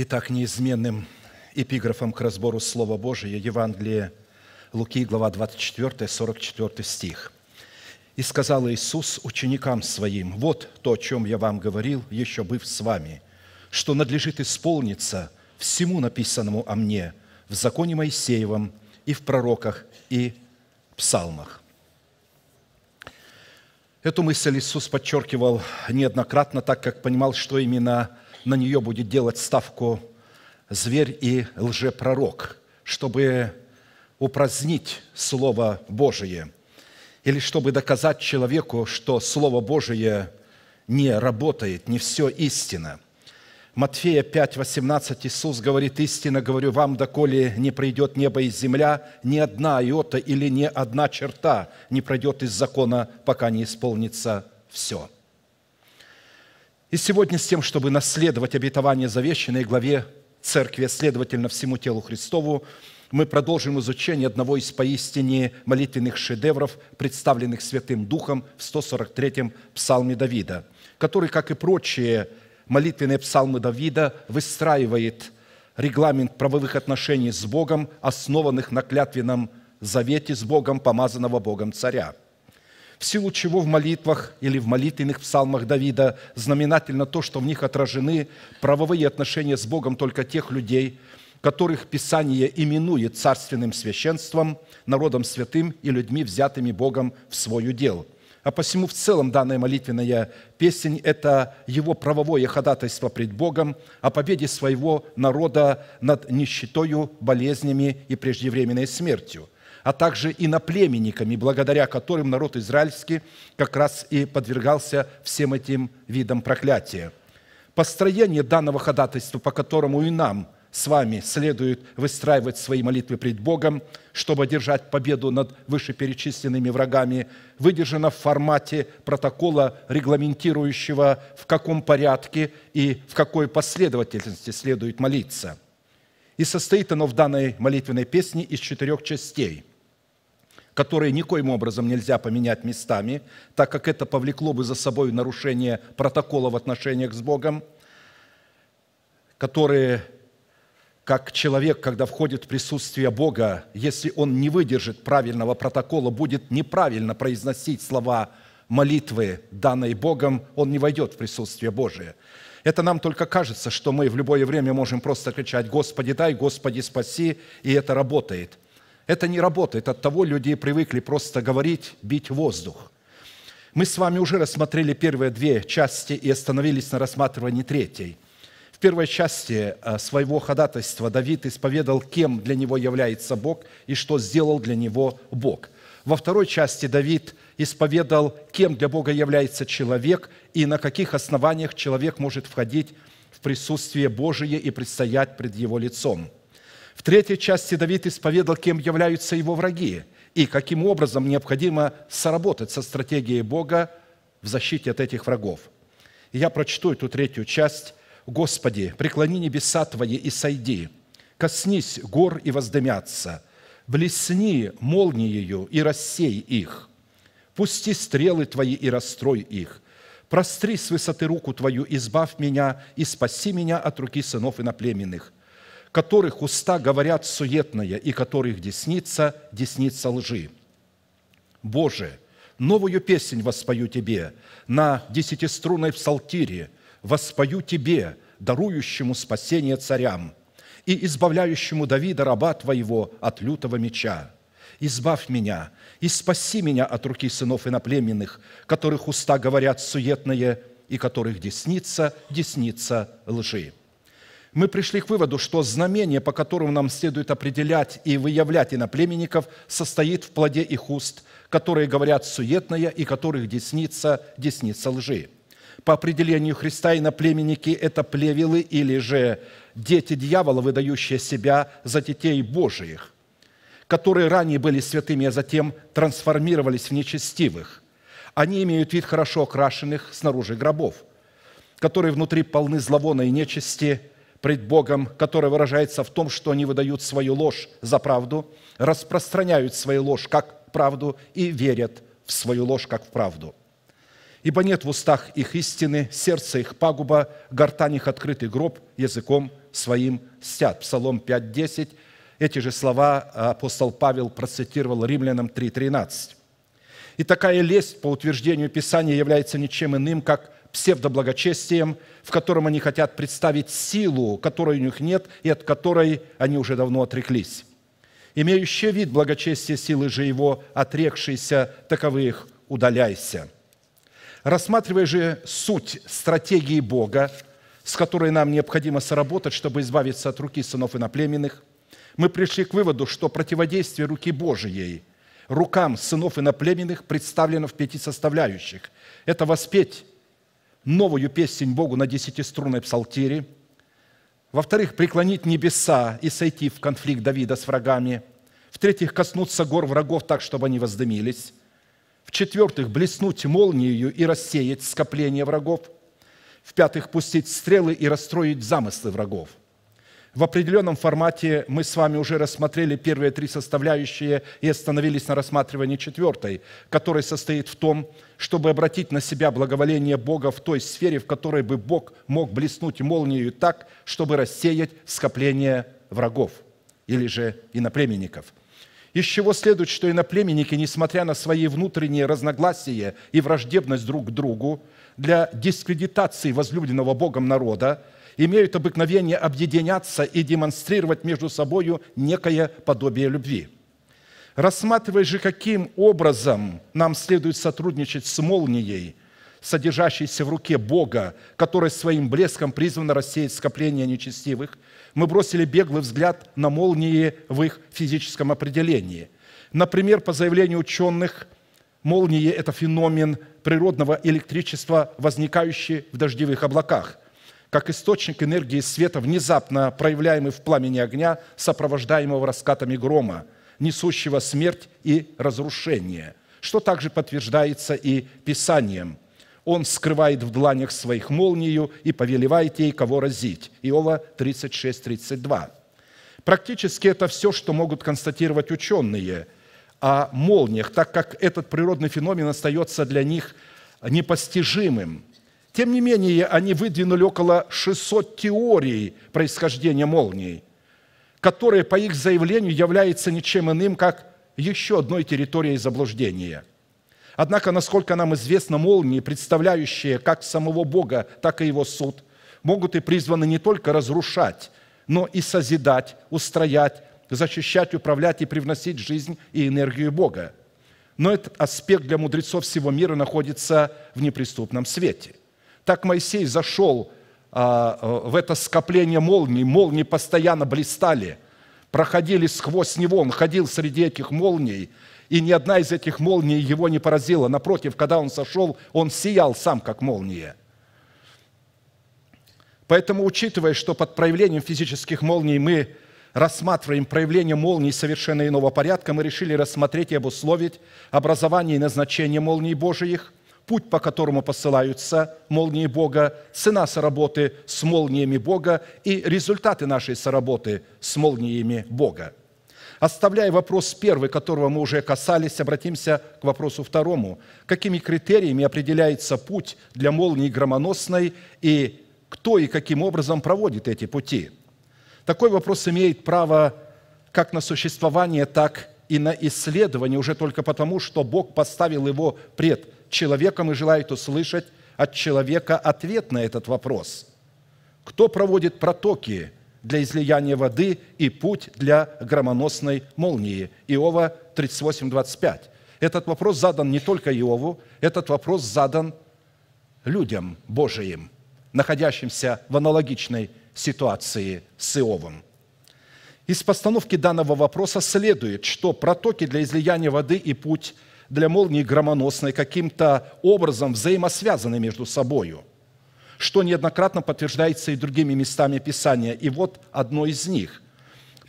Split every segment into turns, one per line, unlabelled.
Итак, неизменным эпиграфом к разбору Слова Божия Евангелие Луки, глава 24, 44 стих. «И сказал Иисус ученикам Своим, вот то, о чем я вам говорил, еще быв с вами, что надлежит исполниться всему написанному о мне в законе Моисеевом и в пророках и псалмах». Эту мысль Иисус подчеркивал неоднократно, так как понимал, что именно – на нее будет делать ставку зверь и лжепророк, чтобы упразднить Слово Божие или чтобы доказать человеку, что Слово Божие не работает, не все истина. Матфея 5, 18 Иисус говорит, «Истинно говорю вам, доколе не пройдет небо и земля, ни одна иота или ни одна черта не пройдет из закона, пока не исполнится все». И сегодня с тем, чтобы наследовать обетование завещанной главе Церкви, а следовательно, всему телу Христову, мы продолжим изучение одного из поистине молитвенных шедевров, представленных Святым Духом в 143-м псалме Давида, который, как и прочие молитвенные псалмы Давида, выстраивает регламент правовых отношений с Богом, основанных на клятвенном завете с Богом, помазанного Богом царя – в силу чего в молитвах или в молитвенных псалмах Давида знаменательно то, что в них отражены правовые отношения с Богом только тех людей, которых Писание именует царственным священством, народом святым и людьми, взятыми Богом в свою дело. А посему в целом данная молитвенная песнь – это его правовое ходатайство пред Богом о победе своего народа над нищетою, болезнями и преждевременной смертью – а также иноплеменниками, благодаря которым народ израильский как раз и подвергался всем этим видам проклятия. Построение данного ходатайства, по которому и нам с вами следует выстраивать свои молитвы пред Богом, чтобы одержать победу над вышеперечисленными врагами, выдержано в формате протокола, регламентирующего, в каком порядке и в какой последовательности следует молиться – и состоит оно в данной молитвенной песне из четырех частей, которые никоим образом нельзя поменять местами, так как это повлекло бы за собой нарушение протокола в отношениях с Богом, которые как человек, когда входит в присутствие Бога, если он не выдержит правильного протокола, будет неправильно произносить слова молитвы, данной Богом, он не войдет в присутствие Божие. Это нам только кажется, что мы в любое время можем просто кричать «Господи, дай! Господи, спаси!» и это работает. Это не работает. От того люди привыкли просто говорить, бить воздух. Мы с вами уже рассмотрели первые две части и остановились на рассматривании третьей. В первой части э, своего ходатайства Давид исповедал, кем для него является Бог и что сделал для него Бог – во второй части Давид исповедал, кем для Бога является человек и на каких основаниях человек может входить в присутствие Божие и предстоять пред его лицом. В третьей части Давид исповедал, кем являются его враги и каким образом необходимо соработать со стратегией Бога в защите от этих врагов. я прочту эту третью часть. «Господи, преклони небеса Твои и сойди, коснись гор и воздымятся – Блесни молнии ее и рассей их. Пусти стрелы твои и расстрой их. Простри с высоты руку твою, избавь меня и спаси меня от руки сынов и наплеменных, которых уста говорят суетное и которых десница – десница лжи. Боже, новую песнь воспою Тебе на десятиструнной псалтире, воспою Тебе, дарующему спасение царям – и избавляющему Давида, раба Твоего, от лютого меча. Избавь меня и спаси меня от руки сынов иноплеменных, которых уста говорят суетные и которых десница, десница лжи». Мы пришли к выводу, что знамение, по которому нам следует определять и выявлять иноплеменников, состоит в плоде их уст, которые говорят суетное и которых десница, десница лжи – по определению Христа и племенники это плевелы или же дети дьявола, выдающие себя за детей Божиих, которые ранее были святыми, а затем трансформировались в нечестивых. Они имеют вид хорошо окрашенных снаружи гробов, которые внутри полны зловона и нечисти пред Богом, которая выражается в том, что они выдают свою ложь за правду, распространяют свою ложь как правду и верят в свою ложь как в правду. Ибо нет в устах их истины, сердце их пагуба, гортань их открытый гроб, языком своим стят». Псалом 5.10. Эти же слова апостол Павел процитировал римлянам 3.13. И такая лесть, по утверждению Писания, является ничем иным, как псевдоблагочестием, в котором они хотят представить силу, которой у них нет и от которой они уже давно отреклись. имеющие вид благочестия силы же его, отрекшийся таковых, удаляйся – Рассматривая же суть стратегии Бога, с которой нам необходимо сработать, чтобы избавиться от руки сынов иноплеменных, мы пришли к выводу, что противодействие руки Божией рукам сынов иноплеменных представлено в пяти составляющих. Это воспеть новую песнь Богу на десятиструнной псалтире, во-вторых, преклонить небеса и сойти в конфликт Давида с врагами, в-третьих, коснуться гор врагов так, чтобы они воздымились, в-четвертых, блеснуть молнией и рассеять скопление врагов. В-пятых, пустить стрелы и расстроить замыслы врагов. В определенном формате мы с вами уже рассмотрели первые три составляющие и остановились на рассматривании четвертой, которая состоит в том, чтобы обратить на себя благоволение Бога в той сфере, в которой бы Бог мог блеснуть молнией, так, чтобы рассеять скопление врагов или же иноплеменников. Из чего следует, что иноплеменники, несмотря на свои внутренние разногласия и враждебность друг к другу, для дискредитации возлюбленного Богом народа имеют обыкновение объединяться и демонстрировать между собою некое подобие любви. Рассматривая же, каким образом нам следует сотрудничать с молнией, содержащейся в руке Бога, которая своим блеском призвана рассеять скопление нечестивых – мы бросили беглый взгляд на молнии в их физическом определении. Например, по заявлению ученых, молнии – это феномен природного электричества, возникающий в дождевых облаках, как источник энергии света, внезапно проявляемый в пламени огня, сопровождаемого раскатами грома, несущего смерть и разрушение, что также подтверждается и Писанием – он скрывает в дланях своих молнию и повелевает ей, кого разить. Иова 36, 32. Практически это все, что могут констатировать ученые о молниях, так как этот природный феномен остается для них непостижимым. Тем не менее, они выдвинули около 600 теорий происхождения молний, которые, по их заявлению, являются ничем иным, как еще одной территорией заблуждения. Однако, насколько нам известно, молнии, представляющие как самого Бога, так и его суд, могут и призваны не только разрушать, но и созидать, устроять, защищать, управлять и привносить жизнь и энергию Бога. Но этот аспект для мудрецов всего мира находится в неприступном свете. Так Моисей зашел а, э, в это скопление молний, молнии постоянно блистали, проходили сквозь него, он ходил среди этих молний – и ни одна из этих молний его не поразила. Напротив, когда он сошел, он сиял сам, как молния. Поэтому, учитывая, что под проявлением физических молний мы рассматриваем проявление молний совершенно иного порядка, мы решили рассмотреть и обусловить образование и назначение молний Божиих, путь, по которому посылаются молнии Бога, цена соработы с молниями Бога и результаты нашей соработы с молниями Бога – Оставляя вопрос первый, которого мы уже касались, обратимся к вопросу второму. Какими критериями определяется путь для молнии громоносной и кто и каким образом проводит эти пути? Такой вопрос имеет право как на существование, так и на исследование уже только потому, что Бог поставил его пред человеком и желает услышать от человека ответ на этот вопрос. Кто проводит протоки – для излияния воды и путь для громоносной молнии. Иова 38, 25. Этот вопрос задан не только Иову, этот вопрос задан людям Божиим, находящимся в аналогичной ситуации с Иовом. Из постановки данного вопроса следует, что протоки для излияния воды и путь для молнии громоносной каким-то образом взаимосвязаны между собою – что неоднократно подтверждается и другими местами Писания. И вот одно из них.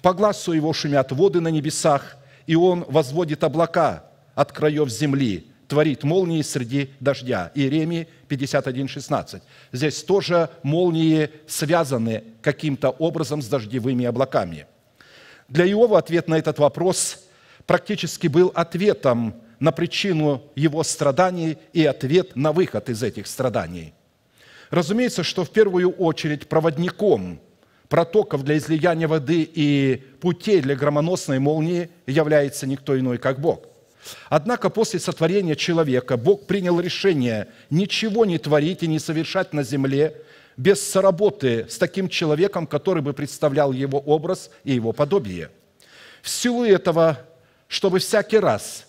«По глазу его шумят воды на небесах, и он возводит облака от краев земли, творит молнии среди дождя». Иеремии 51:16. Здесь тоже молнии связаны каким-то образом с дождевыми облаками. Для Иова ответ на этот вопрос практически был ответом на причину его страданий и ответ на выход из этих страданий. Разумеется, что в первую очередь проводником протоков для излияния воды и путей для громоносной молнии является никто иной, как Бог. Однако после сотворения человека Бог принял решение ничего не творить и не совершать на земле без соработы с таким человеком, который бы представлял его образ и его подобие. В силу этого, чтобы всякий раз –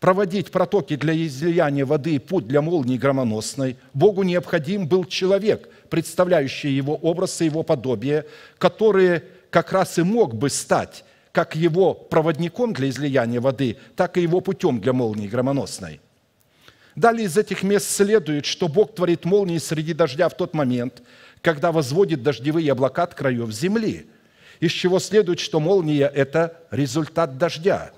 проводить протоки для излияния воды и путь для молнии громоносной, Богу необходим был человек, представляющий его образ и его подобие, который как раз и мог бы стать как его проводником для излияния воды, так и его путем для молнии громоносной. Далее из этих мест следует, что Бог творит молнии среди дождя в тот момент, когда возводит дождевые облака от краев земли, из чего следует, что молния – это результат дождя –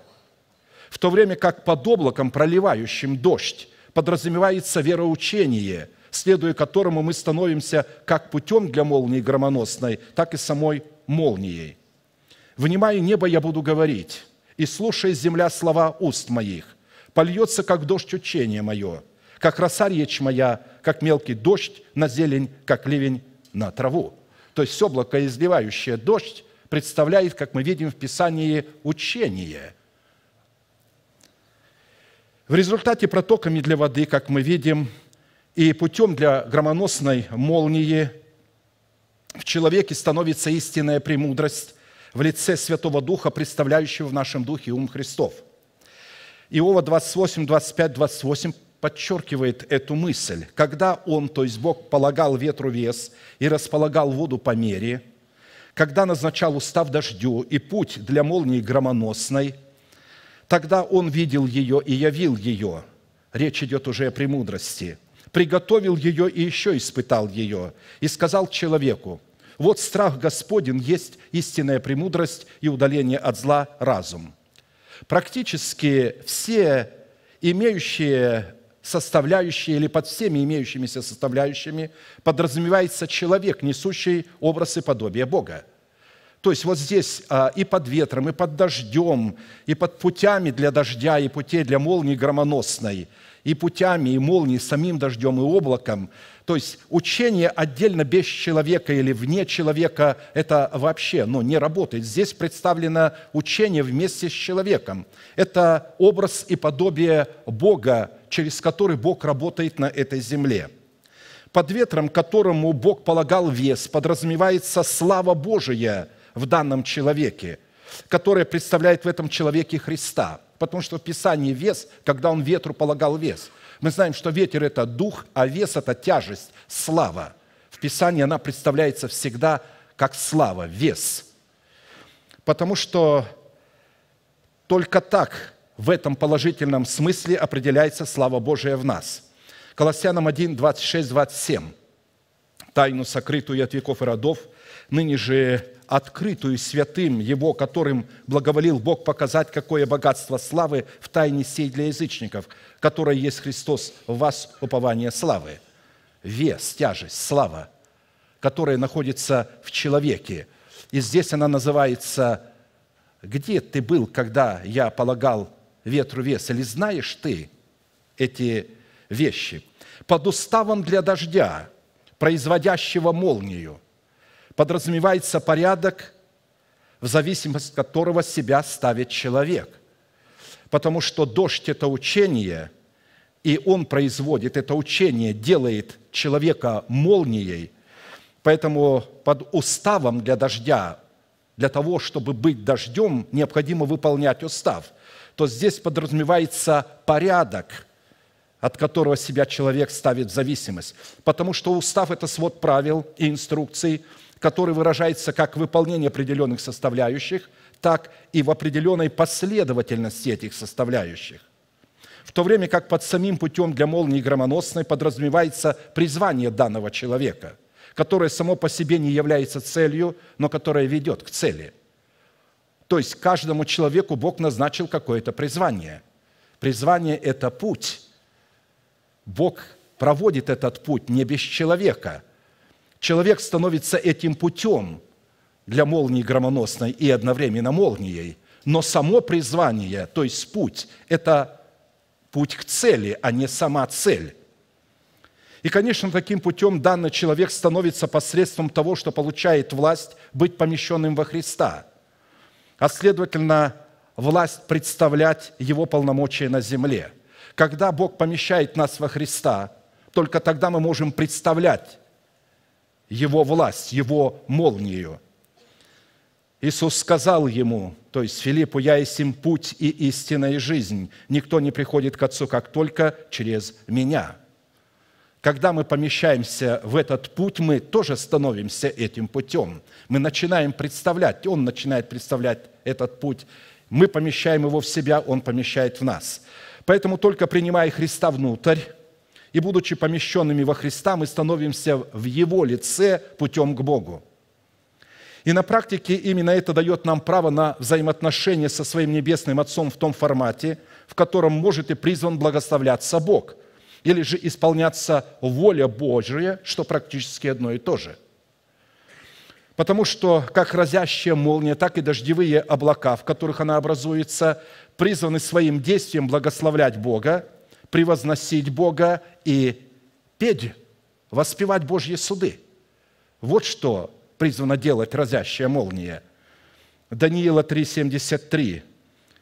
в то время как под облаком, проливающим дождь, подразумевается вероучение, следуя которому мы становимся как путем для молнии громоносной, так и самой молнией. Внимая небо, я буду говорить, и слушая земля, слова уст моих. Польется, как дождь, учение мое, как роса речь моя, как мелкий дождь на зелень, как ливень на траву». То есть облако, изливающее дождь, представляет, как мы видим в Писании, учение – в результате протоками для воды, как мы видим, и путем для громоносной молнии в человеке становится истинная премудрость в лице Святого Духа, представляющего в нашем Духе ум Христов. Иова 28, 25, 28 подчеркивает эту мысль. Когда Он, то есть Бог, полагал ветру вес и располагал воду по мере, когда назначал устав дождю и путь для молнии громоносной – Тогда он видел ее и явил ее. Речь идет уже о премудрости. Приготовил ее и еще испытал ее. И сказал человеку, вот страх Господен есть истинная премудрость и удаление от зла разум. Практически все имеющие составляющие или под всеми имеющимися составляющими подразумевается человек, несущий образ и подобие Бога. То есть вот здесь а, и под ветром, и под дождем, и под путями для дождя, и путей для молнии громоносной, и путями, и молнией самим дождем, и облаком. То есть учение отдельно без человека или вне человека – это вообще ну, не работает. Здесь представлено учение вместе с человеком. Это образ и подобие Бога, через который Бог работает на этой земле. Под ветром, которому Бог полагал вес, подразумевается слава Божия – в данном человеке, которая представляет в этом человеке Христа. Потому что в Писании вес, когда он ветру полагал вес. Мы знаем, что ветер – это дух, а вес – это тяжесть, слава. В Писании она представляется всегда как слава, вес. Потому что только так в этом положительном смысле определяется слава Божия в нас. Колоссянам 1, 26, 27. «Тайну, сокрытую от веков и родов – ныне же открытую святым Его, которым благоволил Бог показать, какое богатство славы в тайне сей для язычников, которое есть Христос в вас, упование славы. Вес, тяжесть, слава, которая находится в человеке. И здесь она называется «Где ты был, когда я полагал ветру вес?» Или знаешь ты эти вещи? «Под уставом для дождя, производящего молнию – подразумевается порядок, в зависимость от которого себя ставит человек. Потому что дождь – это учение, и он производит это учение, делает человека молнией. Поэтому под уставом для дождя, для того, чтобы быть дождем, необходимо выполнять устав. То здесь подразумевается порядок – от которого себя человек ставит в зависимость. Потому что устав – это свод правил и инструкций, который выражается как выполнение определенных составляющих, так и в определенной последовательности этих составляющих. В то время как под самим путем для молнии громоносной подразумевается призвание данного человека, которое само по себе не является целью, но которое ведет к цели. То есть каждому человеку Бог назначил какое-то призвание. Призвание – это путь. Бог проводит этот путь не без человека – Человек становится этим путем для молнии громоносной и одновременно молнией. Но само призвание, то есть путь, это путь к цели, а не сама цель. И, конечно, таким путем данный человек становится посредством того, что получает власть быть помещенным во Христа, а следовательно, власть представлять Его полномочия на земле. Когда Бог помещает нас во Христа, только тогда мы можем представлять его власть, его молнию. Иисус сказал ему, то есть Филиппу, «Я есть им путь и истина и жизнь. Никто не приходит к Отцу, как только через Меня». Когда мы помещаемся в этот путь, мы тоже становимся этим путем. Мы начинаем представлять, Он начинает представлять этот путь. Мы помещаем его в себя, Он помещает в нас. Поэтому только принимая Христа внутрь, и, будучи помещенными во Христа, мы становимся в Его лице путем к Богу. И на практике именно это дает нам право на взаимоотношения со своим Небесным Отцом в том формате, в котором может и призван благословляться Бог, или же исполняться воля Божия, что практически одно и то же – потому что как разящая молния, так и дождевые облака, в которых она образуется, призваны своим действием благословлять Бога, превозносить Бога и петь, воспевать Божьи суды. Вот что призвано делать разящая молния. Даниила 3,73.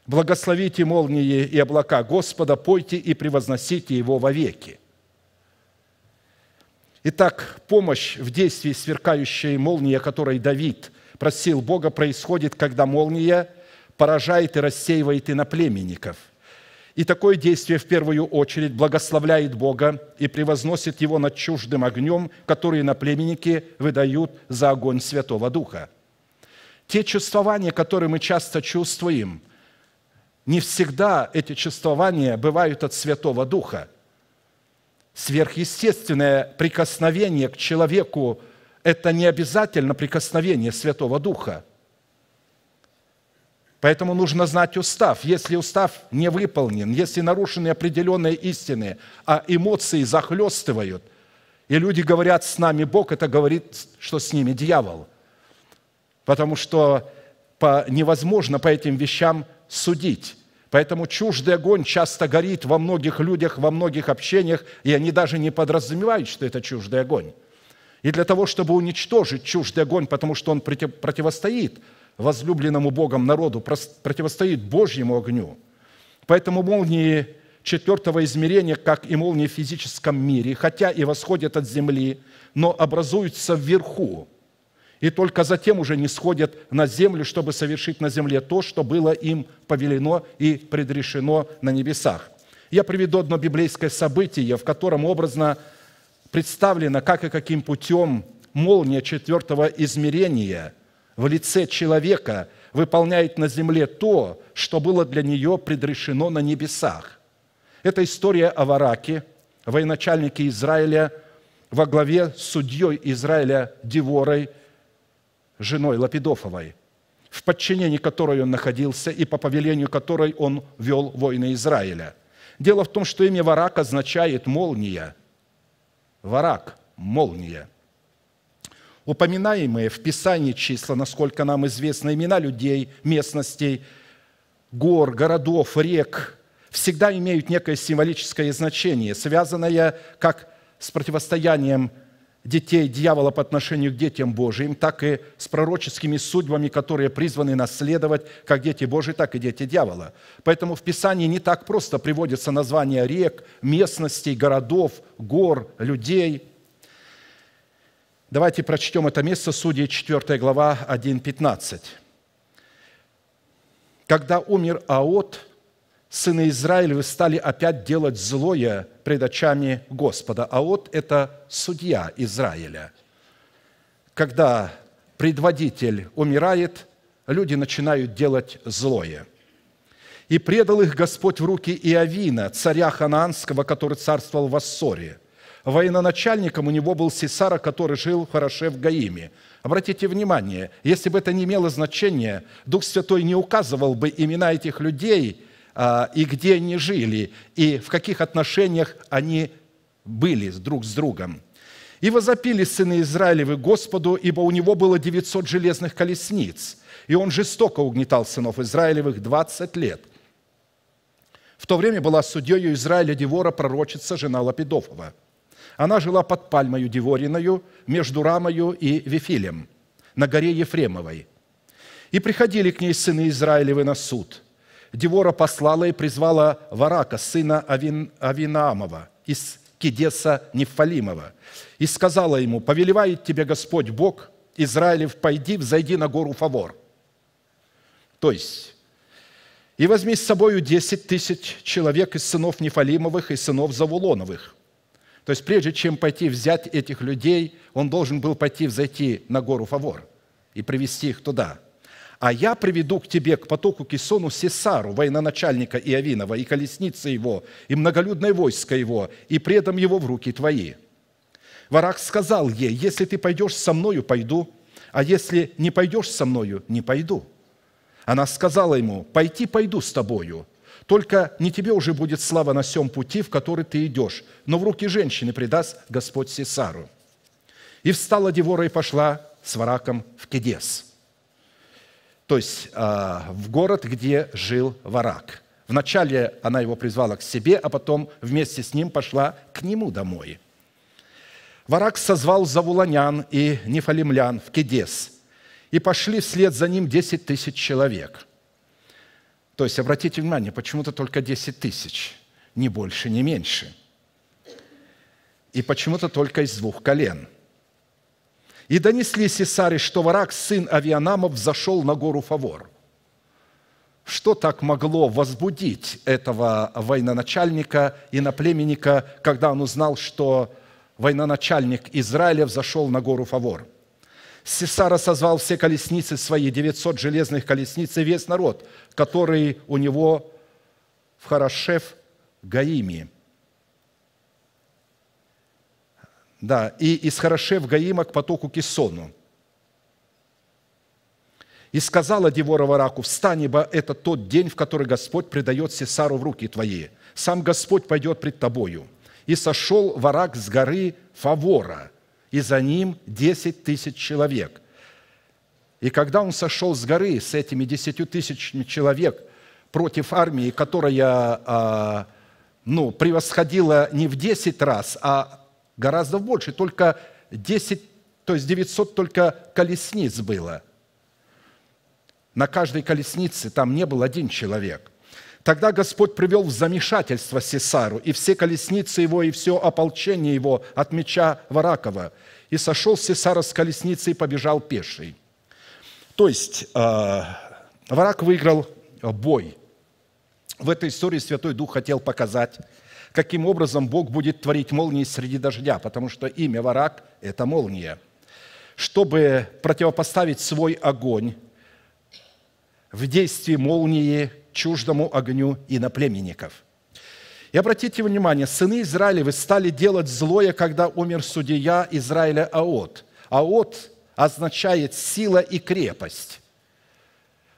«Благословите молнии и облака Господа, пойте и превозносите Его вовеки». Итак, помощь в действии сверкающей молнии, о которой Давид просил Бога, происходит, когда молния поражает и рассеивает иноплеменников – и такое действие в первую очередь благословляет Бога и превозносит Его над чуждым огнем, который на наплеменники выдают за огонь Святого Духа. Те чувствования, которые мы часто чувствуем, не всегда эти чувствования бывают от Святого Духа. Сверхъестественное прикосновение к человеку – это не обязательно прикосновение Святого Духа – Поэтому нужно знать устав. Если устав не выполнен, если нарушены определенные истины, а эмоции захлестывают, и люди говорят «с нами Бог», это говорит, что с ними дьявол. Потому что по, невозможно по этим вещам судить. Поэтому чуждый огонь часто горит во многих людях, во многих общениях, и они даже не подразумевают, что это чуждый огонь. И для того, чтобы уничтожить чуждый огонь, потому что он противостоит – возлюбленному Богом народу противостоит Божьему огню. Поэтому молнии четвертого измерения, как и молнии в физическом мире, хотя и восходят от земли, но образуются вверху, и только затем уже не сходят на землю, чтобы совершить на земле то, что было им повелено и предрешено на небесах. Я приведу одно библейское событие, в котором образно представлено, как и каким путем молния четвертого измерения в лице человека выполняет на земле то, что было для нее предрешено на небесах. Это история о Вараке, военачальнике Израиля, во главе с судьей Израиля Деворой, женой Лапидофовой, в подчинении которой он находился и по повелению которой он вел войны Израиля. Дело в том, что имя Варак означает «молния». Варак – молния – упоминаемые в Писании числа, насколько нам известны имена людей, местностей, гор, городов, рек, всегда имеют некое символическое значение, связанное как с противостоянием детей дьявола по отношению к детям Божьим, так и с пророческими судьбами, которые призваны наследовать как дети Божьи, так и дети дьявола. Поэтому в Писании не так просто приводятся названия рек, местностей, городов, гор, людей – Давайте прочтем это место, Судьи 4 глава 1.15. «Когда умер Аот, сыны Израилевы стали опять делать злое пред очами Господа». Аот – это судья Израиля. Когда предводитель умирает, люди начинают делать злое – и предал их Господь в руки Иовина, царя Ханаанского, который царствовал в Ассоре военачальником у него был Сесара, который жил хорошо в Гаиме. Обратите внимание, если бы это не имело значения, Дух Святой не указывал бы имена этих людей а, и где они жили, и в каких отношениях они были друг с другом. «И возопили сыны Израилевы Господу, ибо у него было 900 железных колесниц, и он жестоко угнетал сынов Израилевых 20 лет». В то время была судьей Израиля Девора пророчица жена Лапидовова – она жила под пальмою Девориною, между Рамою и Вифилем, на горе Ефремовой. И приходили к ней сыны Израилевы на суд. Девора послала и призвала Варака, сына Авин, Авинаамова, из Кедеса Нефалимова, и сказала ему, «Повелевает тебе Господь Бог, Израилев, пойди, взойди на гору Фавор». То есть, «И возьми с собою десять тысяч человек из сынов Нефалимовых и сынов Завулоновых, то есть прежде чем пойти взять этих людей, он должен был пойти взойти на гору Фавор и привести их туда. А я приведу к тебе, к потоку Кисону Сесару, военачальника Иовинова, и колесницы его, и многолюдное войско его, и предам его в руки твои». Варак сказал ей, «Если ты пойдешь со мною, пойду, а если не пойдешь со мною, не пойду». Она сказала ему, «Пойти пойду с тобою, только не тебе уже будет слава на всем пути, в который ты идешь, но в руки женщины предаст Господь Сесару». И встала Девора и пошла с Вараком в Кедес, то есть а, в город, где жил Варак. Вначале она его призвала к себе, а потом вместе с ним пошла к нему домой. Варак созвал завулонян и нефалимлян в Кедес, и пошли вслед за ним десять тысяч человек – то есть, обратите внимание, почему-то только 10 тысяч, ни больше, ни меньше. И почему-то только из двух колен. И донесли Сесаре, что враг, сын Авианамов, зашел на гору Фавор. Что так могло возбудить этого военачальника и наплеменника, когда он узнал, что военачальник Израиля взошел на гору Фавор – Сесара созвал все колесницы свои, 900 железных колесниц и весь народ, который у него в Харашев Гаиме. Да, и из Харашев Гаима к потоку Кисону. И сказала Девора Вараку, встань, ибо это тот день, в который Господь предает Сесару в руки твои. Сам Господь пойдет пред тобою. И сошел Варак с горы Фавора – и за ним десять тысяч человек. И когда он сошел с горы с этими десятью тысячами человек против армии, которая а, ну, превосходила не в десять раз, а гораздо больше, только десять, то есть 900 только колесниц было. На каждой колеснице там не был один человек – Тогда Господь привел в замешательство Сесару и все колесницы его, и все ополчение его от меча Варакова. И сошел Сесара с колесницы и побежал пеший. То есть э, Варак выиграл э, бой. В этой истории Святой Дух хотел показать, каким образом Бог будет творить молнии среди дождя, потому что имя Варак – это молния. Чтобы противопоставить свой огонь в действии молнии – чуждому огню и на племенников. И обратите внимание, сыны Израилевы стали делать злое, когда умер судья Израиля Аот. Аот означает сила и крепость.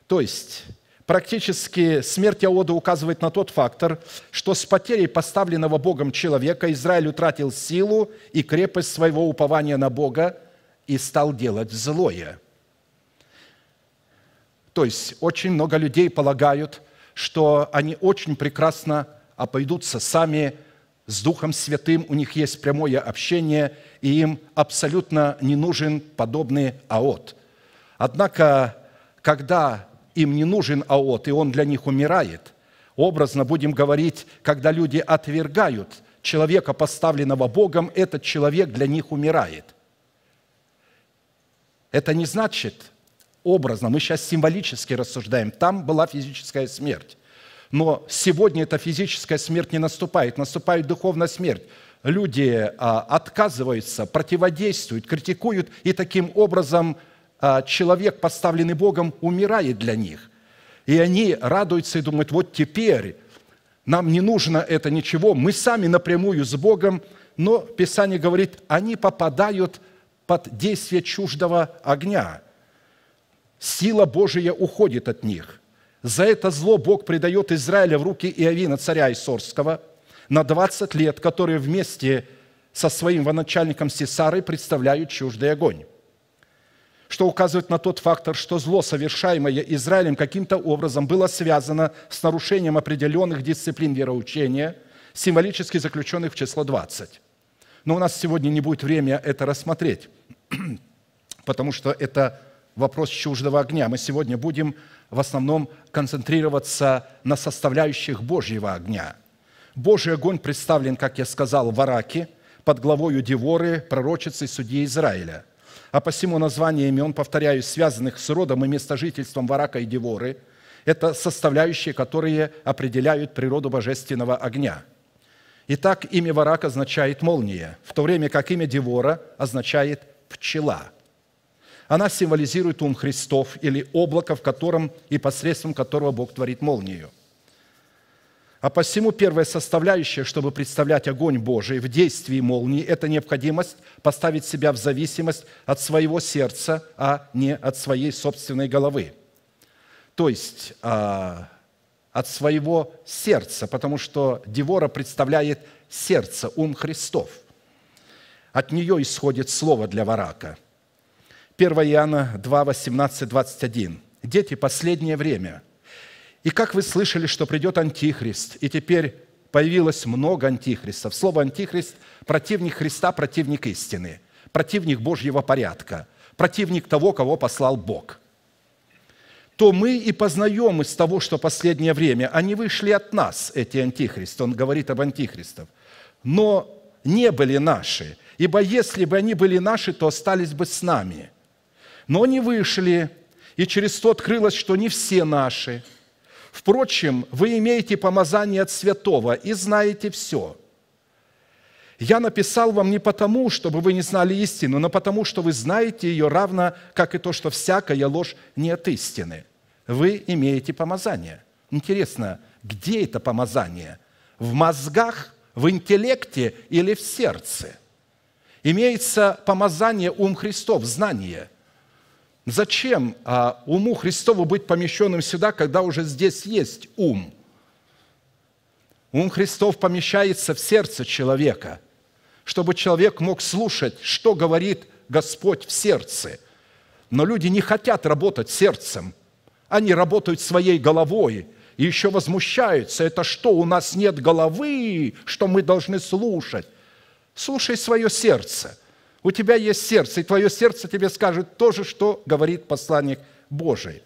То есть, практически смерть Аода указывает на тот фактор, что с потерей поставленного Богом человека Израиль утратил силу и крепость своего упования на Бога и стал делать злое. То есть, очень много людей полагают – что они очень прекрасно обойдутся сами с Духом Святым, у них есть прямое общение, и им абсолютно не нужен подобный аот. Однако, когда им не нужен аот, и он для них умирает, образно будем говорить, когда люди отвергают человека, поставленного Богом, этот человек для них умирает. Это не значит, образно, мы сейчас символически рассуждаем, там была физическая смерть. Но сегодня эта физическая смерть не наступает, наступает духовная смерть. Люди а, отказываются, противодействуют, критикуют, и таким образом а, человек, поставленный Богом, умирает для них. И они радуются и думают, вот теперь нам не нужно это ничего, мы сами напрямую с Богом, но Писание говорит, они попадают под действие чуждого огня – сила Божия уходит от них. За это зло Бог предает Израиля в руки Иовина, царя Исорского, на 20 лет, которые вместе со своим воначальником Сесарой представляют чуждый огонь что указывает на тот фактор, что зло, совершаемое Израилем, каким-то образом было связано с нарушением определенных дисциплин вероучения, символически заключенных в число 20. Но у нас сегодня не будет времени это рассмотреть, потому что это вопрос чуждого огня. Мы сегодня будем в основном концентрироваться на составляющих Божьего огня. Божий огонь представлен, как я сказал, в Араке, под главою Деворы, пророчицы, и судьи Израиля. А посему название имен, повторяю, связанных с родом и местожительством Варака и Деворы – это составляющие, которые определяют природу божественного огня. Итак, имя Варак означает «молния», в то время как имя Девора означает «пчела». Она символизирует ум Христов или облако, в котором и посредством которого Бог творит молнию. А посему первая составляющая, чтобы представлять огонь Божий в действии молнии, это необходимость поставить себя в зависимость от своего сердца, а не от своей собственной головы. То есть а, от своего сердца, потому что Девора представляет сердце, ум Христов. От нее исходит слово для варака – 1 Иоанна 2, 18, 21. «Дети, последнее время. И как вы слышали, что придет Антихрист, и теперь появилось много антихристов. Слово «антихрист» – противник Христа, противник истины, противник Божьего порядка, противник того, кого послал Бог. То мы и познаем из того, что последнее время, они вышли от нас, эти антихристы, он говорит об антихристов, но не были наши, ибо если бы они были наши, то остались бы с нами но не вышли, и через то открылось, что не все наши. Впрочем, вы имеете помазание от святого и знаете все. Я написал вам не потому, чтобы вы не знали истину, но потому, что вы знаете ее равно, как и то, что всякая ложь не от истины. Вы имеете помазание. Интересно, где это помазание? В мозгах, в интеллекте или в сердце? Имеется помазание ум Христов, знание – Зачем а, уму Христову быть помещенным сюда, когда уже здесь есть ум? Ум Христов помещается в сердце человека, чтобы человек мог слушать, что говорит Господь в сердце. Но люди не хотят работать сердцем. Они работают своей головой и еще возмущаются. Это что, у нас нет головы, что мы должны слушать? Слушай свое сердце. У тебя есть сердце, и твое сердце тебе скажет то же, что говорит посланник Божий.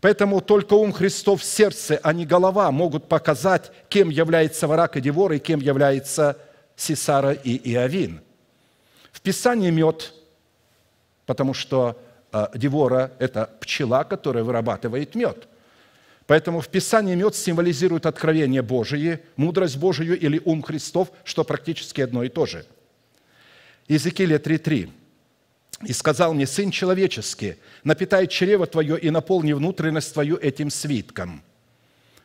Поэтому только ум Христов в сердце, а не голова, могут показать, кем является Варак и Девор, и кем является Сесара и Иовин. В Писании мед, потому что а, Девора – это пчела, которая вырабатывает мед. Поэтому в Писании мед символизирует откровение Божие, мудрость Божию или ум Христов, что практически одно и то же – Иезекииля 3.3. «И сказал мне, Сын человеческий, напитай чрево твое и наполни внутренность твою этим свитком».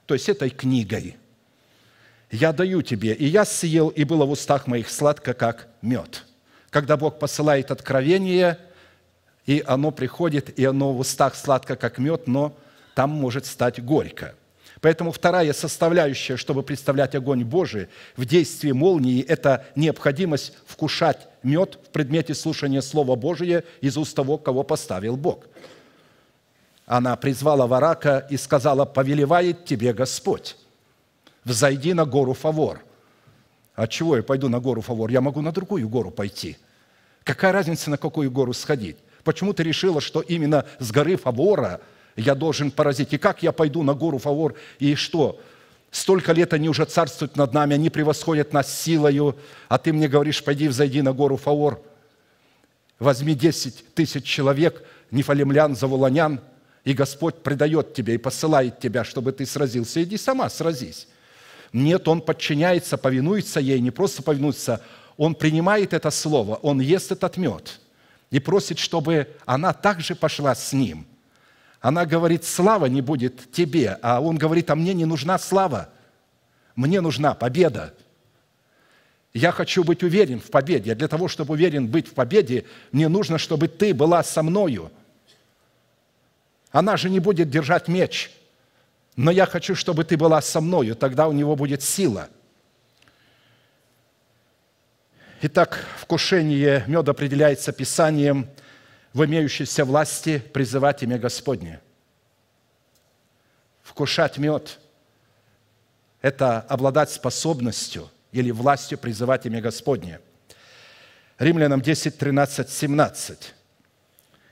То есть этой книгой. «Я даю тебе, и я съел, и было в устах моих сладко, как мед». Когда Бог посылает откровение, и оно приходит, и оно в устах сладко, как мед, но там может стать горько – Поэтому вторая составляющая, чтобы представлять огонь Божий в действии молнии, это необходимость вкушать мед в предмете слушания Слова Божия из уст того, кого поставил Бог. Она призвала Варака и сказала, «Повелевает тебе Господь, взойди на гору Фавор». От «А чего я пойду на гору Фавор? Я могу на другую гору пойти. Какая разница, на какую гору сходить? Почему ты решила, что именно с горы Фавора я должен поразить? И как я пойду на гору Фавор? И что? Столько лет они уже царствуют над нами, они превосходят нас силою, а ты мне говоришь, пойди взойди на гору Фаор, возьми десять тысяч человек, нефалемлян, заволонян, и Господь предает тебе и посылает тебя, чтобы ты сразился. Иди сама, сразись. Нет, он подчиняется, повинуется ей, не просто повинуется, он принимает это слово, он ест этот мед и просит, чтобы она также пошла с ним – она говорит, слава не будет тебе, а он говорит, а мне не нужна слава, мне нужна победа. Я хочу быть уверен в победе. А для того, чтобы уверен быть в победе, мне нужно, чтобы ты была со мною. Она же не будет держать меч, но я хочу, чтобы ты была со мною, тогда у него будет сила. Итак, вкушение меда определяется Писанием – в имеющейся власти призывать имя Господне. Вкушать мед – это обладать способностью или властью призывать имя Господне. Римлянам 10, 13, 17.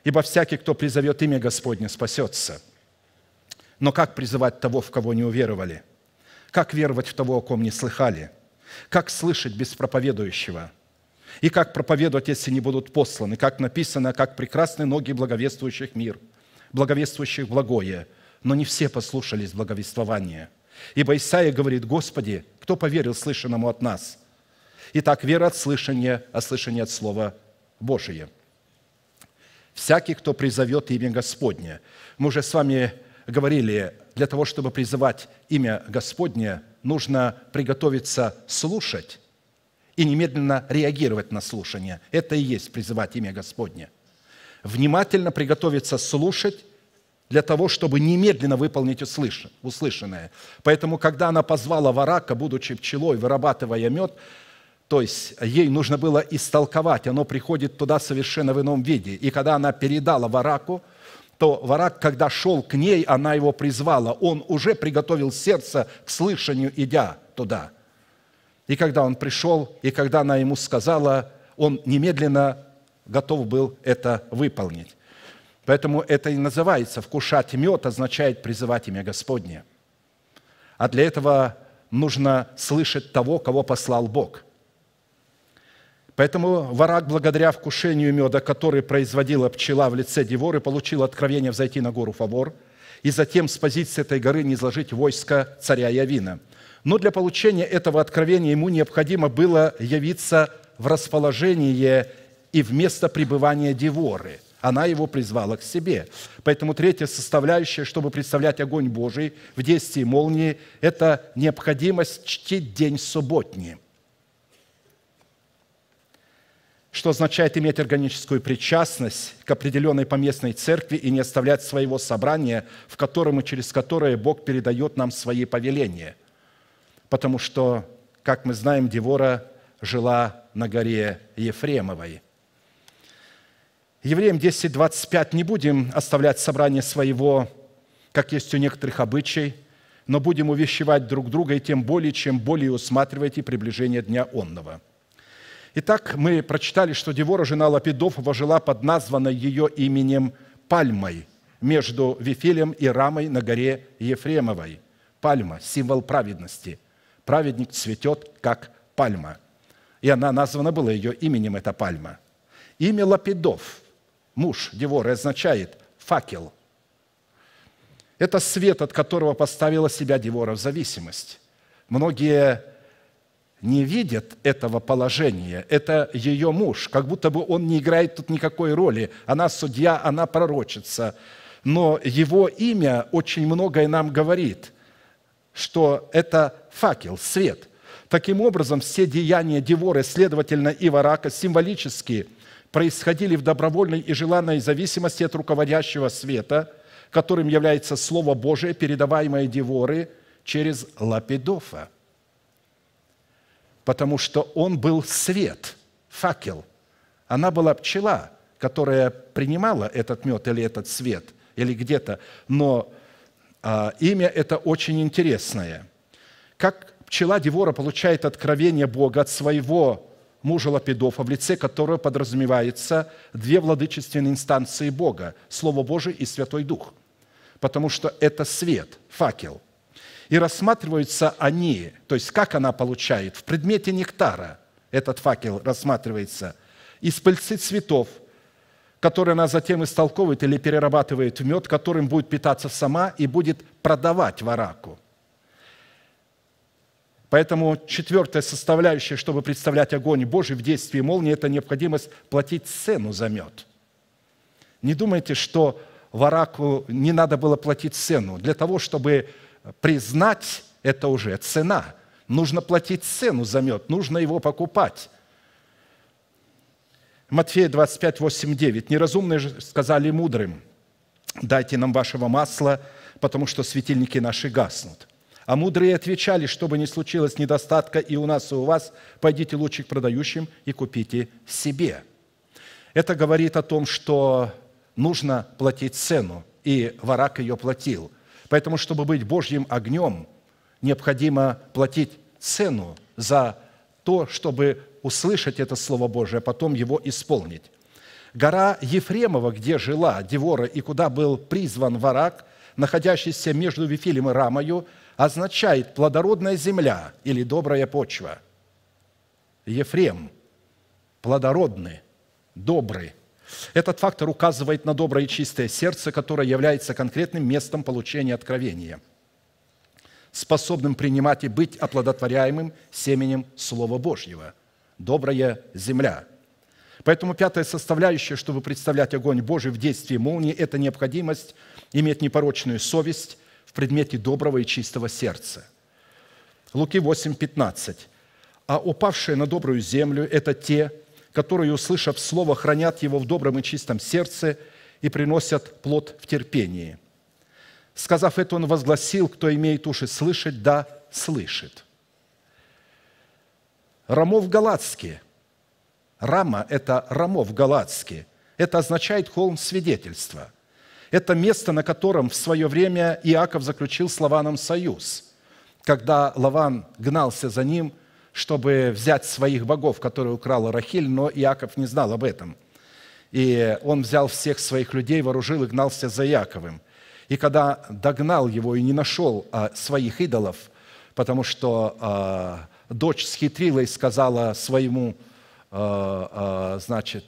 «Ибо всякий, кто призовет имя Господне, спасется. Но как призывать того, в кого не уверовали? Как веровать в того, о ком не слыхали? Как слышать без проповедующего?» и как проповедовать, если не будут посланы, как написано, как прекрасны ноги благовествующих мир, благовествующих благое. Но не все послушались благовествования. Ибо Исаия говорит, Господи, кто поверил слышанному от нас? Итак, вера от слышания, а слышание от Слова Божия. Всякий, кто призовет имя Господне. Мы уже с вами говорили, для того, чтобы призывать имя Господне, нужно приготовиться слушать, и немедленно реагировать на слушание. Это и есть призывать имя Господне. Внимательно приготовиться слушать для того, чтобы немедленно выполнить услышанное. Поэтому, когда она позвала варака, будучи пчелой, вырабатывая мед, то есть ей нужно было истолковать, оно приходит туда совершенно в ином виде. И когда она передала вараку, то варак, когда шел к ней, она его призвала. Он уже приготовил сердце к слышанию, идя туда – и когда он пришел, и когда она ему сказала, он немедленно готов был это выполнить. Поэтому это и называется «вкушать мед» означает призывать имя Господне. А для этого нужно слышать того, кого послал Бог. Поэтому варак, благодаря вкушению меда, который производила пчела в лице Деворы, получил откровение взойти на гору Фавор и затем с позиции этой горы не изложить войско царя Явина – но для получения этого откровения ему необходимо было явиться в расположение и в место пребывания Деворы. Она его призвала к себе. Поэтому третья составляющая, чтобы представлять огонь Божий в действии молнии, это необходимость чтить день субботний что означает иметь органическую причастность к определенной поместной церкви и не оставлять своего собрания, в котором и через которое Бог передает нам свои повеления – потому что, как мы знаем, Девора жила на горе Ефремовой. Евреям 10.25 не будем оставлять собрание своего, как есть у некоторых обычай, но будем увещевать друг друга, и тем более, чем более усматривайте приближение дня онного». Итак, мы прочитали, что Девора, жена Лапидофова, жила под названной ее именем Пальмой между Вифилем и Рамой на горе Ефремовой. Пальма – символ праведности – праведник цветет, как пальма. И она названа была ее именем, эта пальма. Имя Лапидов, муж Деворы, означает «факел». Это свет, от которого поставила себя Девора в зависимость. Многие не видят этого положения. Это ее муж, как будто бы он не играет тут никакой роли. Она судья, она пророчица. Но его имя очень многое нам говорит – что это факел, свет. Таким образом, все деяния Деворы, следовательно, и Варака, символические, происходили в добровольной и желанной зависимости от руководящего света, которым является Слово Божие, передаваемое Деворы через Лапидофа. Потому что он был свет, факел. Она была пчела, которая принимала этот мед или этот свет, или где-то, но а, имя это очень интересное. Как пчела Девора получает откровение Бога от своего мужа Лапидофа, в лице которого подразумевается две владычественные инстанции Бога – Слово Божие и Святой Дух, потому что это свет, факел. И рассматриваются они, то есть как она получает, в предмете нектара этот факел рассматривается, из пыльцы цветов – который она затем истолковывает или перерабатывает в мед, которым будет питаться сама и будет продавать вараку. Поэтому четвертая составляющая, чтобы представлять огонь Божий в действии молнии, это необходимость платить цену за мед. Не думайте, что вараку не надо было платить цену. Для того, чтобы признать это уже цена, нужно платить цену за мед, нужно его покупать. Матфея 25, 8, 9. «Неразумные же сказали мудрым, дайте нам вашего масла, потому что светильники наши гаснут. А мудрые отвечали, чтобы не случилось недостатка и у нас, и у вас, пойдите лучше к продающим и купите себе». Это говорит о том, что нужно платить цену, и варак ее платил. Поэтому, чтобы быть Божьим огнем, необходимо платить цену за то, чтобы услышать это Слово Божие, а потом его исполнить. Гора Ефремова, где жила Девора и куда был призван Варак, находящийся между Вифилем и Рамою, означает «плодородная земля» или «добрая почва». Ефрем – плодородный, добрый. Этот фактор указывает на доброе и чистое сердце, которое является конкретным местом получения откровения, способным принимать и быть оплодотворяемым семенем Слова Божьего – добрая земля. Поэтому пятая составляющая, чтобы представлять огонь Божий в действии молнии, это необходимость иметь непорочную совесть в предмете доброго и чистого сердца. Луки 8, 15. «А упавшие на добрую землю – это те, которые, услышав слово, хранят его в добром и чистом сердце и приносят плод в терпении». Сказав это, он возгласил, кто имеет уши слышать, да, слышит – Рамов Галатские. Рама – это Рамов Галатские. Это означает холм свидетельства. Это место, на котором в свое время Иаков заключил с Лаваном союз, когда Лаван гнался за ним, чтобы взять своих богов, которые украла Рахиль, но Иаков не знал об этом. И он взял всех своих людей, вооружил и гнался за Иаковым. И когда догнал его и не нашел а, своих идолов, потому что а, дочь схитрила и сказала своему, э, э, значит,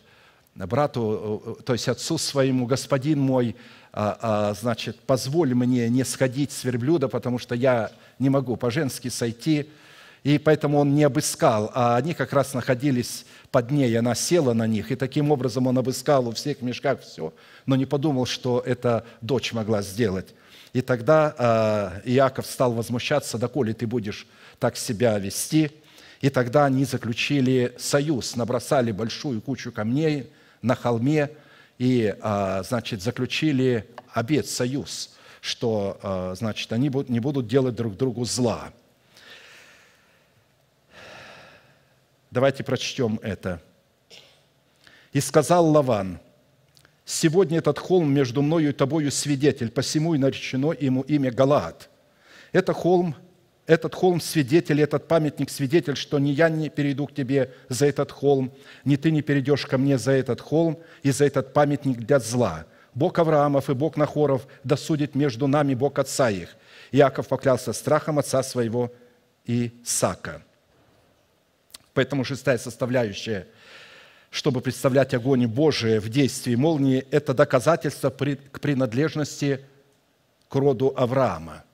брату, э, то есть отцу своему, господин мой, значит, позволь мне не сходить с верблюда, потому что я не могу по-женски сойти, и поэтому он не обыскал, а они как раз находились под ней, она села на них, и таким образом он обыскал у всех мешках все, но не подумал, что это дочь могла сделать. И тогда Иаков стал возмущаться, доколе ты будешь так себя вести. И тогда они заключили союз, набросали большую кучу камней на холме и, а, значит, заключили обед, союз, что, а, значит, они не будут делать друг другу зла. Давайте прочтем это. «И сказал Лаван, «Сегодня этот холм между мною и тобою свидетель, посему и наречено ему имя Галаад. Это холм этот холм свидетель, этот памятник свидетель, что ни я не перейду к тебе за этот холм, ни ты не перейдешь ко мне за этот холм и за этот памятник для зла. Бог Авраамов и Бог Нахоров досудит между нами Бог отца их. Иаков поклялся страхом отца своего и сака. Поэтому шестая составляющая, чтобы представлять огонь Божие в действии молнии, это доказательство к принадлежности к роду Авраама –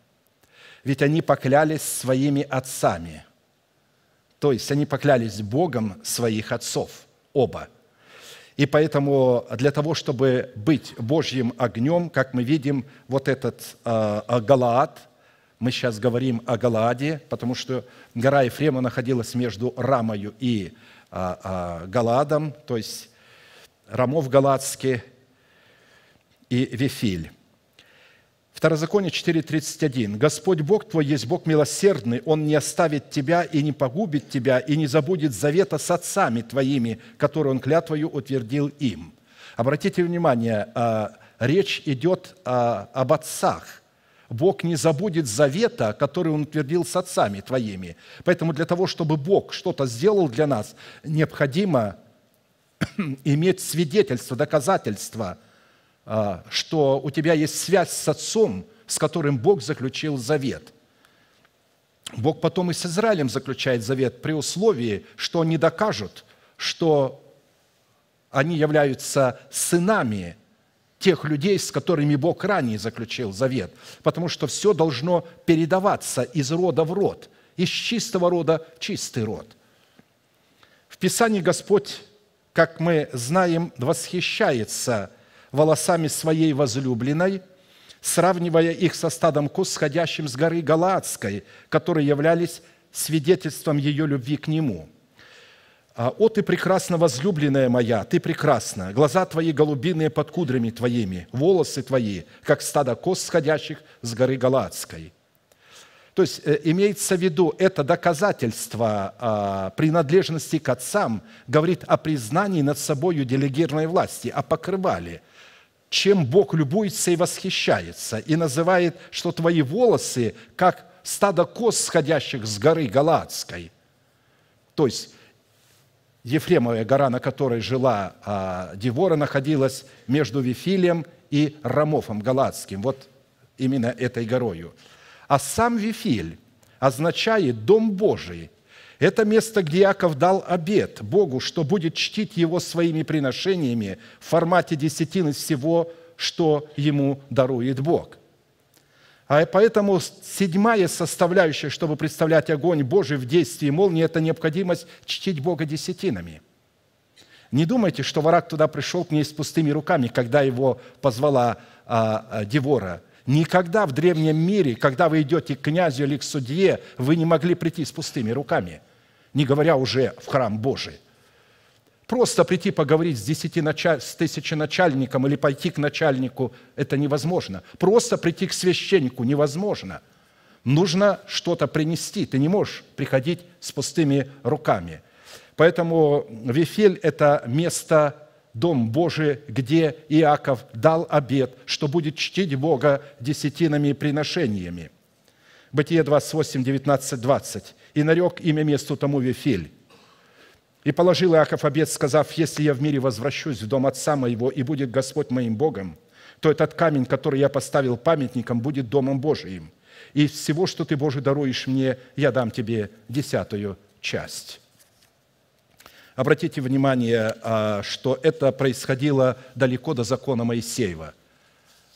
ведь они поклялись своими отцами. То есть они поклялись Богом своих отцов, оба. И поэтому для того, чтобы быть Божьим огнем, как мы видим, вот этот э, а, а, Галаад – мы сейчас говорим о Галааде, потому что гора Ефрема находилась между Рамою и а, а, Галаадом, то есть Рамов Галаадский и Вифиль. Второзаконие 4.31. «Господь Бог твой есть Бог милосердный, Он не оставит тебя и не погубит тебя, и не забудет завета с отцами твоими, который Он клятвою утвердил им». Обратите внимание, а, речь идет а, об отцах. Бог не забудет завета, который Он утвердил с отцами твоими. Поэтому для того, чтобы Бог что-то сделал для нас, необходимо иметь свидетельство, доказательство – а, что у тебя есть связь с Отцом, с которым Бог заключил завет. Бог потом и с Израилем заключает завет при условии, что они докажут, что они являются сынами тех людей, с которыми Бог ранее заключил завет, потому что все должно передаваться из рода в род, из чистого рода в чистый род. В Писании Господь, как мы знаем, восхищается – волосами своей возлюбленной, сравнивая их со стадом коз, сходящим с горы Галаадской, которые являлись свидетельством ее любви к нему. «А, «О, ты прекрасна, возлюбленная моя, ты прекрасна, глаза твои голубиные под кудрами твоими, волосы твои, как стадо коз, сходящих с горы Галаадской». То есть э, имеется в виду это доказательство а, принадлежности к отцам, говорит о признании над собою делегированной власти, о покрывале – чем Бог любуется и восхищается, и называет, что твои волосы, как стадо коз, сходящих с горы Галатской, То есть Ефремовая гора, на которой жила а, Девора, находилась между Вифилием и Рамофом Галатским, вот именно этой горою. А сам Вифиль означает «дом Божий», это место, где Яков дал обет Богу, что будет чтить его своими приношениями в формате десятины всего, что ему дарует Бог. А поэтому седьмая составляющая, чтобы представлять огонь Божий в действии молнии, это необходимость чтить Бога десятинами. Не думайте, что варак туда пришел к ней с пустыми руками, когда его позвала а, а, Девора – Никогда в древнем мире, когда вы идете к князю или к судье, вы не могли прийти с пустыми руками не говоря уже в храм Божий. Просто прийти поговорить с, 10 началь... с тысячи начальником или пойти к начальнику – это невозможно. Просто прийти к священнику – невозможно. Нужно что-то принести. Ты не можешь приходить с пустыми руками. Поэтому Вифель – это место Дом Божий, где Иаков дал обет, что будет чтить Бога десятинами и приношениями. Бытие 28, 19, 20 и нарек имя месту тому Вифель. И положил Иаков обед, сказав, «Если я в мире возвращусь в дом отца моего, и будет Господь моим Богом, то этот камень, который я поставил памятником, будет домом Божиим. И всего, что ты, Боже, даруешь мне, я дам тебе десятую часть». Обратите внимание, а, что это происходило далеко до закона Моисеева.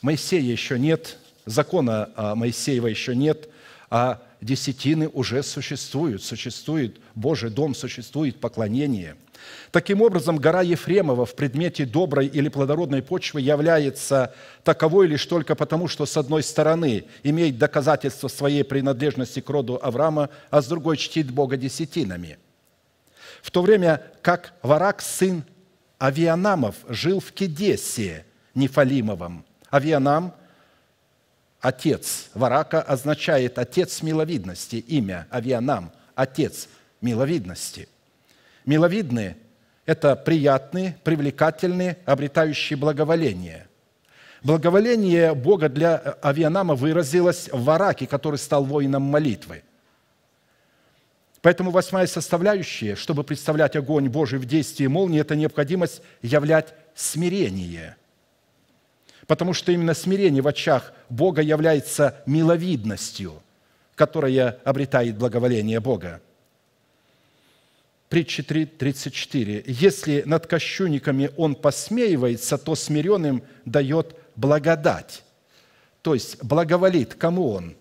Моисея еще нет, закона а, Моисеева еще нет, а десятины уже существуют. Существует Божий дом, существует поклонение. Таким образом, гора Ефремова в предмете доброй или плодородной почвы является таковой лишь только потому, что, с одной стороны, имеет доказательство своей принадлежности к роду Авраама, а с другой чтит Бога десятинами. В то время как Варак, сын Авианамов, жил в Кедесе Нефалимовом. Авианам – Отец Варака означает «отец миловидности», имя Авианам – «отец миловидности». Миловидные – это приятные, привлекательные, обретающие благоволение. Благоволение Бога для Авианама выразилось в Вараке, который стал воином молитвы – Поэтому восьмая составляющая, чтобы представлять огонь Божий в действии молнии, это необходимость являть смирение – потому что именно смирение в очах Бога является миловидностью, которая обретает благоволение Бога. Притча 3.34. «Если над кощунниками он посмеивается, то смиренным дает благодать». То есть благоволит кому он?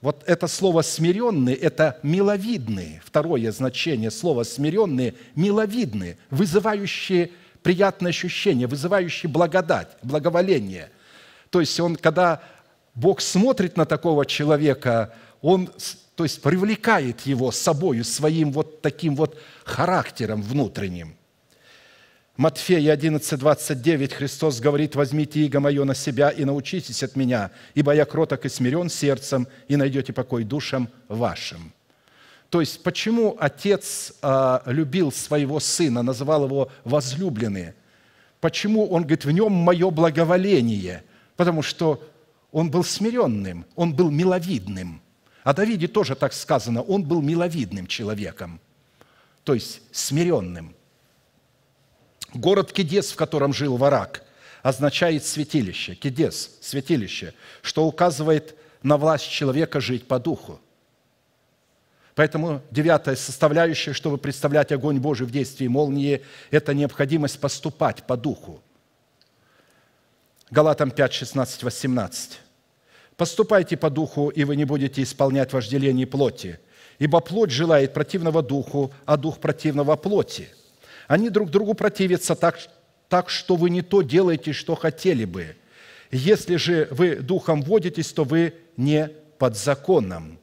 Вот это слово «смиренный» – это «миловидный». Второе значение слова «смиренный» – «миловидный», вызывающие приятное ощущение, вызывающее благодать, благоволение. То есть он, когда Бог смотрит на такого человека, он то есть привлекает его с собою, своим вот таким вот характером внутренним. Матфея 11, 29 Христос говорит, «Возьмите иго мое на себя и научитесь от меня, ибо я кроток и смирен сердцем, и найдете покой душам вашим». То есть почему отец а, любил своего сына, называл его возлюбленный? Почему он говорит, в нем мое благоволение? Потому что он был смиренным, он был миловидным. О а Давиде тоже так сказано, он был миловидным человеком, то есть смиренным. Город Кедес, в котором жил Варак, означает святилище. Кедес – святилище, что указывает на власть человека жить по духу. Поэтому девятая составляющая, чтобы представлять огонь Божий в действии молнии, это необходимость поступать по духу. Галатам 5, 16, 18. «Поступайте по духу, и вы не будете исполнять вожделение плоти, ибо плоть желает противного духу, а дух противного плоти. Они друг другу противятся так, так что вы не то делаете, что хотели бы. Если же вы духом водитесь, то вы не под законом».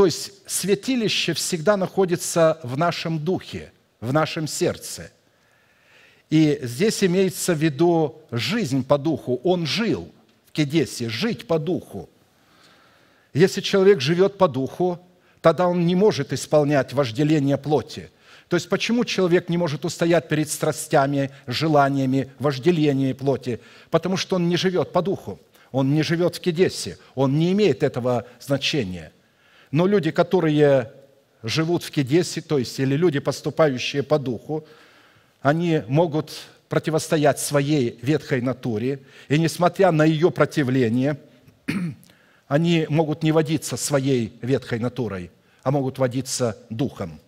То есть святилище всегда находится в нашем духе, в нашем сердце. И здесь имеется в виду жизнь по духу. Он жил в Кедесе, жить по духу. Если человек живет по духу, тогда он не может исполнять вожделение плоти. То есть почему человек не может устоять перед страстями, желаниями, вожделением плоти? Потому что он не живет по духу, он не живет в Кедесе, он не имеет этого значения – но люди, которые живут в кедесе, то есть или люди, поступающие по духу, они могут противостоять своей ветхой натуре, и несмотря на ее противление, они могут не водиться своей ветхой натурой, а могут водиться духом.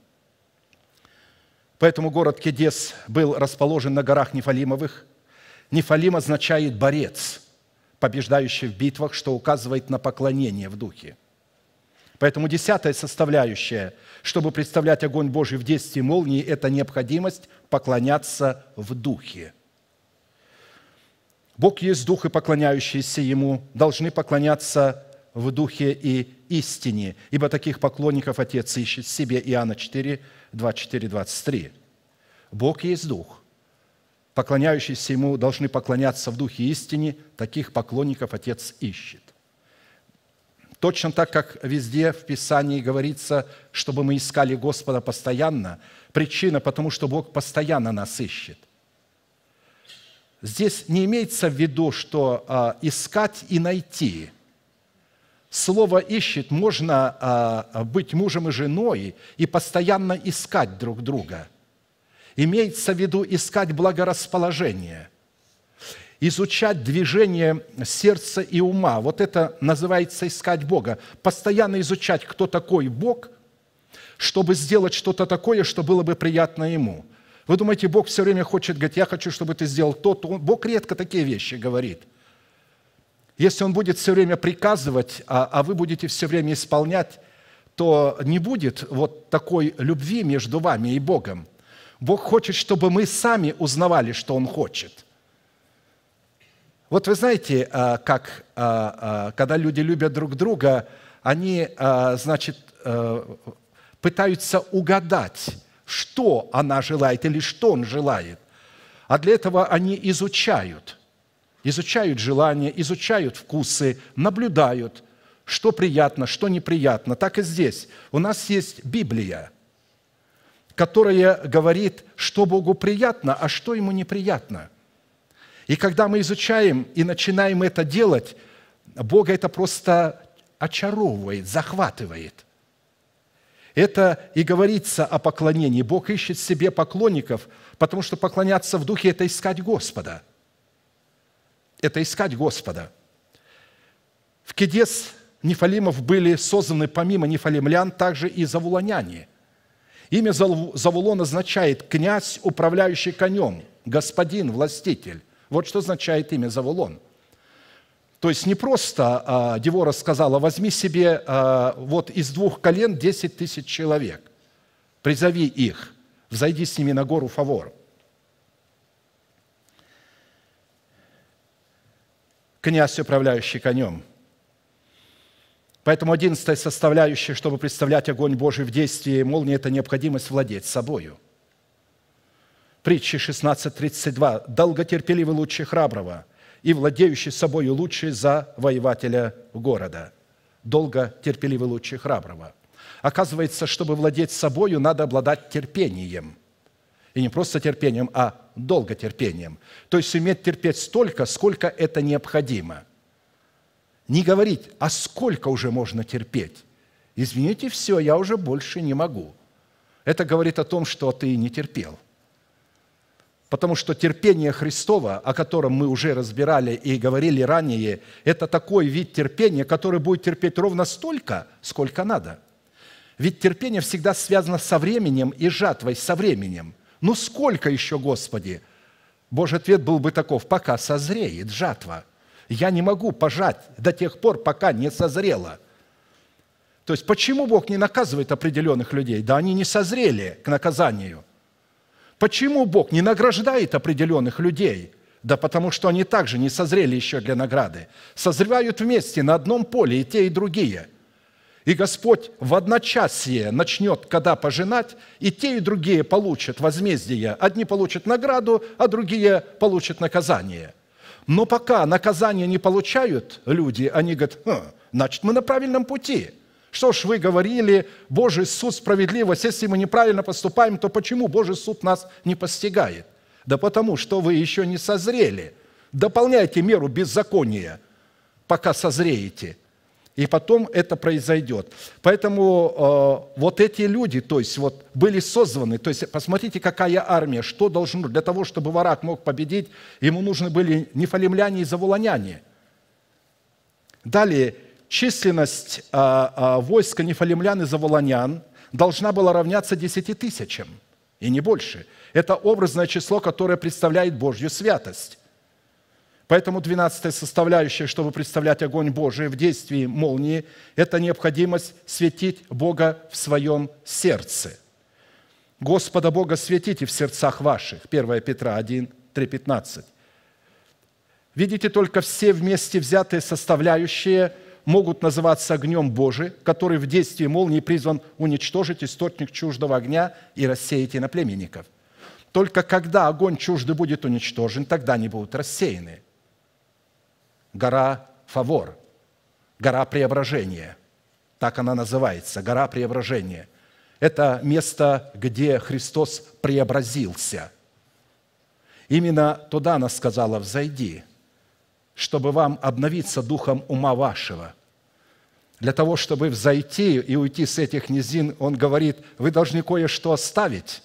Поэтому город Кедес был расположен на горах Нефалимовых. Нефалим означает «борец», побеждающий в битвах, что указывает на поклонение в духе – Поэтому десятая составляющая, чтобы представлять огонь Божий в действии молнии, это необходимость поклоняться в духе. Бог есть дух, и поклоняющиеся Ему должны поклоняться в духе и истине, ибо таких поклонников Отец ищет себе. Иоанна 4, 24, 23. Бог есть дух. Поклоняющиеся Ему должны поклоняться в духе истине, таких поклонников Отец ищет. Точно так, как везде в Писании говорится, чтобы мы искали Господа постоянно. Причина, потому что Бог постоянно нас ищет. Здесь не имеется в виду, что а, искать и найти. Слово «ищет» можно а, быть мужем и женой и постоянно искать друг друга. Имеется в виду искать благорасположение – изучать движение сердца и ума. Вот это называется искать Бога. Постоянно изучать, кто такой Бог, чтобы сделать что-то такое, что было бы приятно Ему. Вы думаете, Бог все время хочет, говорит, я хочу, чтобы ты сделал то, то. Бог редко такие вещи говорит. Если Он будет все время приказывать, а, а вы будете все время исполнять, то не будет вот такой любви между вами и Богом. Бог хочет, чтобы мы сами узнавали, что Он хочет – вот вы знаете, э, как э, э, когда люди любят друг друга, они, значит, пытаются угадать, что она желает или что он желает. А для этого они изучают, изучают желания, изучают вкусы, наблюдают, что приятно, что неприятно. Так и здесь. У нас есть Библия, которая говорит, что Богу приятно, а что ему неприятно – и когда мы изучаем и начинаем это делать, Бога это просто очаровывает, захватывает. Это и говорится о поклонении. Бог ищет себе поклонников, потому что поклоняться в духе – это искать Господа. Это искать Господа. В Кедес Нефалимов были созданы помимо нефалимлян также и завулоняне. Имя Завулон означает «князь, управляющий конем», «господин, властитель». Вот что означает имя Завулон. То есть не просто а, Девора сказала, возьми себе а, вот из двух колен 10 тысяч человек, призови их, взойди с ними на гору Фавор. Князь, управляющий конем. Поэтому одиннадцатая составляющая, чтобы представлять огонь Божий в действии молния это необходимость владеть собою – Притчи 16.32. «Долготерпеливый лучше храброго, и владеющий собою лучше воевателя города». Долготерпеливый лучше храброго. Оказывается, чтобы владеть собою, надо обладать терпением. И не просто терпением, а долготерпением. То есть уметь терпеть столько, сколько это необходимо. Не говорить, а сколько уже можно терпеть. Извините, все, я уже больше не могу. Это говорит о том, что ты не терпел. Потому что терпение Христова, о котором мы уже разбирали и говорили ранее, это такой вид терпения, который будет терпеть ровно столько, сколько надо. Ведь терпение всегда связано со временем и жатвой со временем. Ну сколько еще, Господи? Божий ответ был бы таков, пока созреет жатва. Я не могу пожать до тех пор, пока не созрела. То есть почему Бог не наказывает определенных людей? Да они не созрели к наказанию – Почему Бог не награждает определенных людей? Да потому что они также не созрели еще для награды. Созревают вместе на одном поле и те, и другие. И Господь в одночасье начнет, когда пожинать, и те, и другие получат возмездие. Одни получат награду, а другие получат наказание. Но пока наказание не получают люди, они говорят, хм, значит, мы на правильном пути – что ж вы говорили, Божий суд справедливость, если мы неправильно поступаем, то почему Божий суд нас не постигает? Да потому, что вы еще не созрели. Дополняйте меру беззакония, пока созреете. И потом это произойдет. Поэтому э, вот эти люди, то есть вот были созваны, то есть посмотрите, какая армия, что должно, для того, чтобы варак мог победить, ему нужны были не нефалимляне и заволоняне. Далее, численность а, а, войска нефалимлян и заволонян должна была равняться 10 тысячам и не больше. Это образное число, которое представляет Божью святость. Поэтому 12 составляющая, чтобы представлять огонь Божий в действии молнии, это необходимость светить Бога в своем сердце. Господа Бога светите в сердцах ваших. 1 Петра 1, 3, 15. Видите, только все вместе взятые составляющие – могут называться огнем Божий, который в действии молнии призван уничтожить источник чуждого огня и рассеять иноплеменников. Только когда огонь чужды будет уничтожен, тогда они будут рассеяны. Гора Фавор, гора преображения, так она называется, гора преображения. Это место, где Христос преобразился. Именно туда она сказала «взойди», чтобы вам обновиться духом ума вашего. Для того, чтобы взойти и уйти с этих низин, он говорит, вы должны кое-что оставить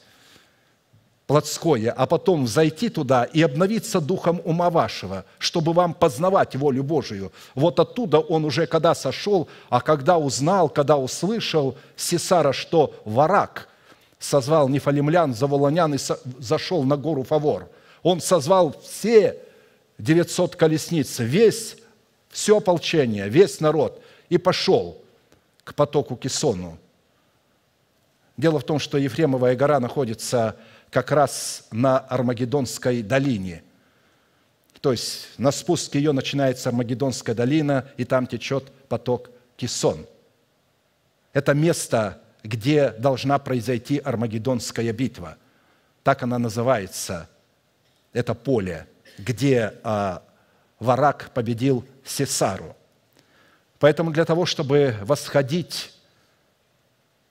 плотское, а потом взойти туда и обновиться духом ума вашего, чтобы вам познавать волю Божию. Вот оттуда он уже когда сошел, а когда узнал, когда услышал Сесара, что варак созвал нефалимлян, заволонян и зашел на гору Фавор. Он созвал все 900 колесниц, весь, все ополчение, весь народ, и пошел к потоку Кисону. Дело в том, что Ефремовая гора находится как раз на Армагеддонской долине. То есть на спуске ее начинается Армагеддонская долина, и там течет поток Кисон. Это место, где должна произойти Армагеддонская битва. Так она называется, это поле – где а, Варак победил Сесару. Поэтому для того, чтобы восходить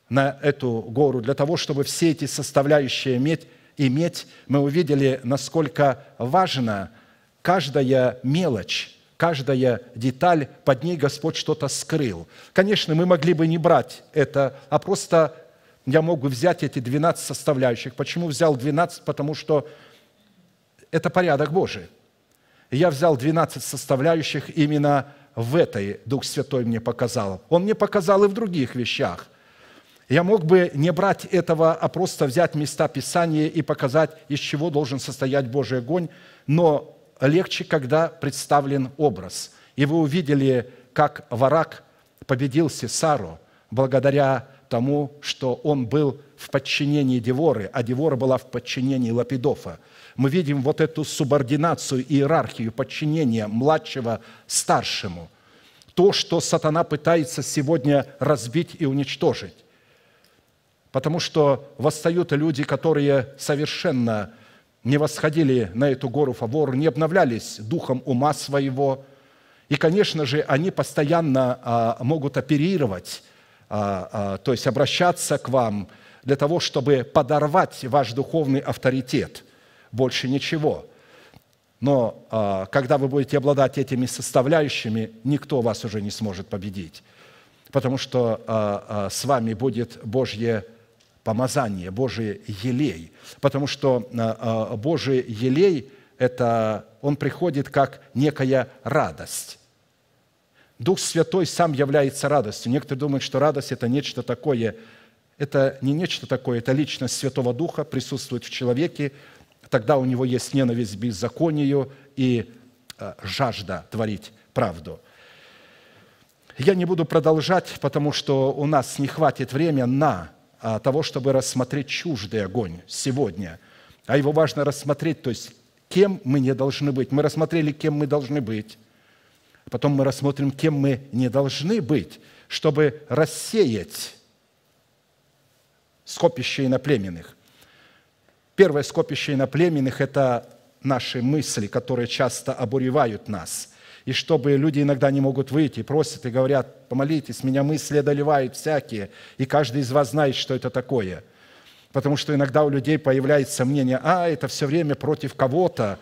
на эту гору, для того, чтобы все эти составляющие иметь, иметь мы увидели, насколько важно каждая мелочь, каждая деталь, под ней Господь что-то скрыл. Конечно, мы могли бы не брать это, а просто я мог взять эти 12 составляющих. Почему взял 12? Потому что это порядок Божий. Я взял 12 составляющих именно в этой Дух Святой мне показал. Он мне показал и в других вещах. Я мог бы не брать этого, а просто взять места Писания и показать, из чего должен состоять Божий огонь, но легче, когда представлен образ. И вы увидели, как Варак победил Сесару благодаря тому, что он был в подчинении Деворы, а Девора была в подчинении Лапидофа – мы видим вот эту субординацию, иерархию, подчинение младшего старшему. То, что сатана пытается сегодня разбить и уничтожить. Потому что восстают люди, которые совершенно не восходили на эту гору Фавор, не обновлялись духом ума своего. И, конечно же, они постоянно а, могут оперировать, а, а, то есть обращаться к вам для того, чтобы подорвать ваш духовный авторитет – больше ничего. Но а, когда вы будете обладать этими составляющими, никто вас уже не сможет победить, потому что а, а, с вами будет Божье помазание, Божий елей, потому что а, а, Божий елей это он приходит как некая радость. Дух Святой сам является радостью. Некоторые думают, что радость – это нечто такое. Это не нечто такое, это личность Святого Духа присутствует в человеке, Тогда у него есть ненависть к беззаконию и э, жажда творить правду. Я не буду продолжать, потому что у нас не хватит времени на а, того, чтобы рассмотреть чуждый огонь сегодня. А его важно рассмотреть, то есть кем мы не должны быть. Мы рассмотрели, кем мы должны быть. Потом мы рассмотрим, кем мы не должны быть, чтобы рассеять скопище иноплеменных. Первое скопище иноплеменных – это наши мысли, которые часто обуревают нас. И чтобы люди иногда не могут выйти, просят и говорят, помолитесь, меня мысли одолевают всякие, и каждый из вас знает, что это такое. Потому что иногда у людей появляется мнение, а, это все время против кого-то.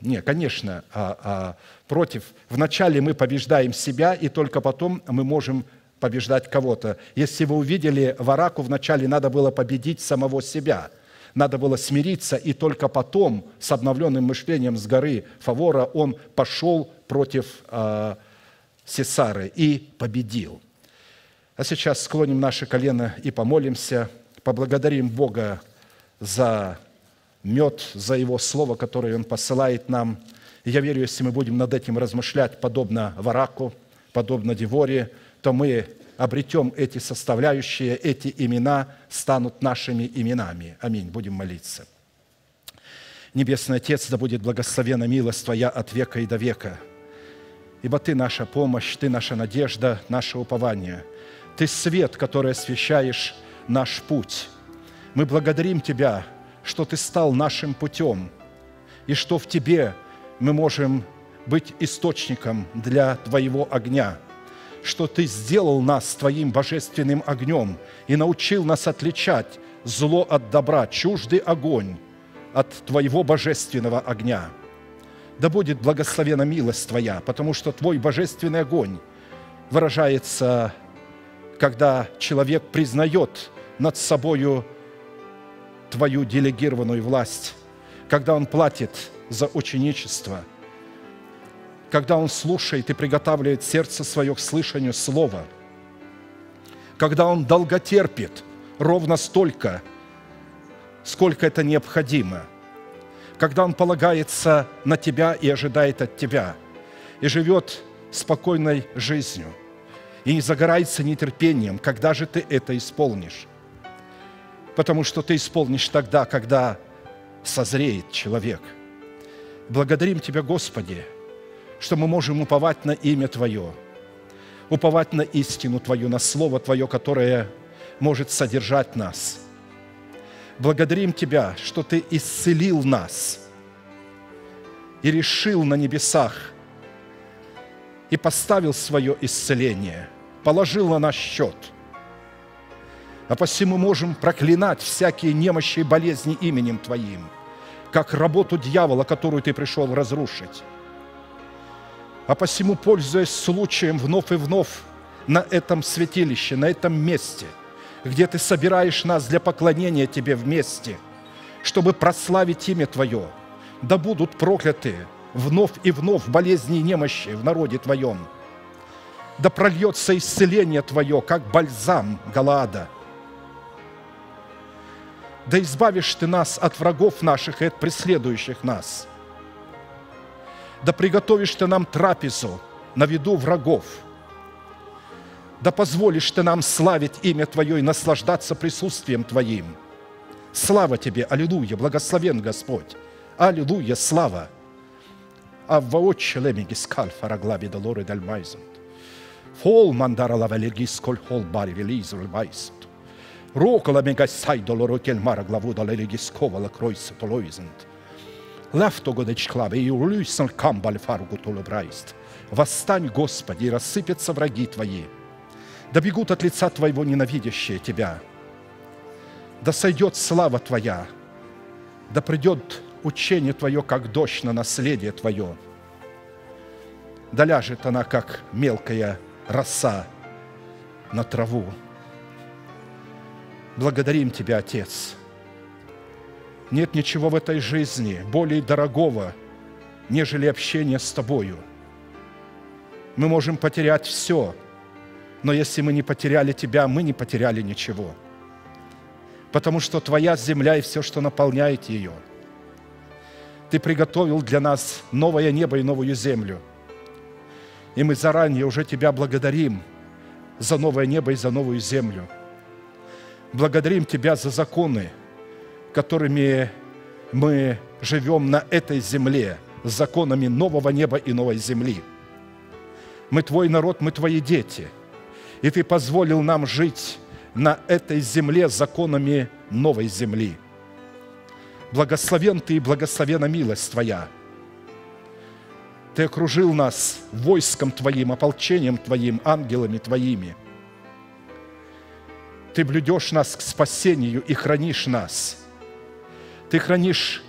Не, конечно, а, а, против. Вначале мы побеждаем себя, и только потом мы можем побеждать кого-то. Если вы увидели Вараку, вначале надо было победить самого себя – надо было смириться, и только потом с обновленным мышлением с горы Фавора он пошел против э, Сесары и победил. А сейчас склоним наши колено и помолимся, поблагодарим Бога за мед, за Его Слово, которое Он посылает нам. я верю, если мы будем над этим размышлять, подобно Вараку, подобно Деворе, то мы обретем эти составляющие, эти имена станут нашими именами. Аминь. Будем молиться. Небесный Отец, да будет благословена милость Твоя от века и до века. Ибо Ты наша помощь, Ты наша надежда, наше упование. Ты свет, который освещаешь наш путь. Мы благодарим Тебя, что Ты стал нашим путем, и что в Тебе мы можем быть источником для Твоего огня – что Ты сделал нас Твоим божественным огнем и научил нас отличать зло от добра, чуждый огонь от Твоего божественного огня. Да будет благословена милость Твоя, потому что Твой божественный огонь выражается, когда человек признает над собою Твою делегированную власть, когда он платит за ученичество – когда он слушает и приготавливает сердце свое к слышанию слова, когда он долготерпит ровно столько, сколько это необходимо, когда он полагается на тебя и ожидает от тебя, и живет спокойной жизнью, и не загорается нетерпением, когда же ты это исполнишь. Потому что ты исполнишь тогда, когда созреет человек. Благодарим Тебя, Господи, что мы можем уповать на имя Твое, уповать на истину Твою, на Слово Твое, которое может содержать нас. Благодарим Тебя, что Ты исцелил нас и решил на небесах и поставил свое исцеление, положил на наш счет. А посему можем проклинать всякие немощи и болезни именем Твоим, как работу дьявола, которую Ты пришел разрушить. А посему, пользуясь случаем вновь и вновь на этом святилище, на этом месте, где Ты собираешь нас для поклонения Тебе вместе, чтобы прославить имя Твое, да будут прокляты вновь и вновь болезни и немощи в народе Твоем. Да прольется исцеление Твое, как бальзам Галаада. Да избавишь Ты нас от врагов наших и от преследующих нас – да приготовишь ты нам трапезу на виду врагов, да позволишь ты нам славить имя Твое и наслаждаться присутствием Твоим. Слава Тебе, аллилуйя, благословен Господь, аллилуйя, слава. А воочи лемиги скальфа раглаби долоры дальмайзент. Фол мандара лава хол бари велизр льмайзент. Рокала мегасай долоро кельмара главу далерегискова лакройса толоизент. Лавтого дочклава и улюйсан камбаль фаргу тулыбраист. Восстань, Господи, и рассыпятся враги Твои. Да бегут от лица Твоего ненавидящие Тебя. Да сойдет слава Твоя. Да придет учение Твое, как дождь на наследие Твое. Да ляжет она, как мелкая роса на траву. Благодарим Тебя, Отец, нет ничего в этой жизни более дорогого, нежели общение с Тобою. Мы можем потерять все, но если мы не потеряли Тебя, мы не потеряли ничего. Потому что Твоя земля и все, что наполняет ее. Ты приготовил для нас новое небо и новую землю. И мы заранее уже Тебя благодарим за новое небо и за новую землю. Благодарим Тебя за законы – которыми мы живем на этой земле, с законами нового неба и новой земли. Мы Твой народ, мы Твои дети. И Ты позволил нам жить на этой земле с законами новой земли. Благословен Ты и благословена милость Твоя. Ты окружил нас войском Твоим, ополчением Твоим, ангелами Твоими. Ты блюдешь нас к спасению и хранишь нас – ты хранишь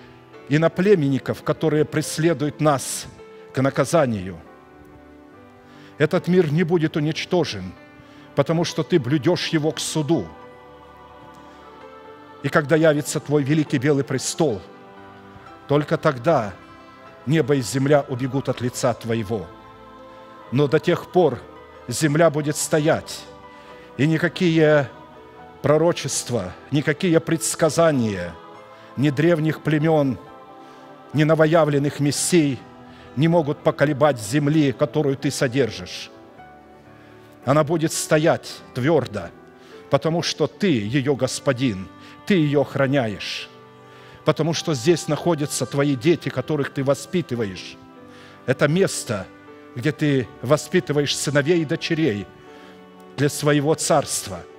иноплеменников, которые преследуют нас к наказанию. Этот мир не будет уничтожен, потому что ты блюдешь его к суду. И когда явится твой великий белый престол, только тогда небо и земля убегут от лица твоего. Но до тех пор земля будет стоять, и никакие пророчества, никакие предсказания – ни древних племен, ни новоявленных мессий не могут поколебать земли, которую ты содержишь. Она будет стоять твердо, потому что ты ее господин, ты ее охраняешь, потому что здесь находятся твои дети, которых ты воспитываешь. Это место, где ты воспитываешь сыновей и дочерей для своего царства –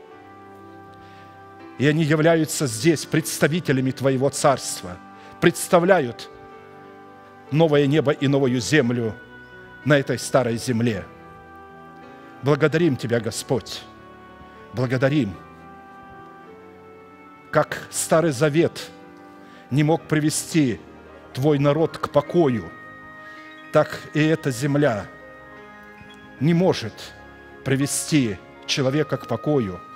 и они являются здесь представителями Твоего Царства, представляют новое небо и новую землю на этой старой земле. Благодарим Тебя, Господь, благодарим, как Старый Завет не мог привести Твой народ к покою, так и эта земля не может привести человека к покою –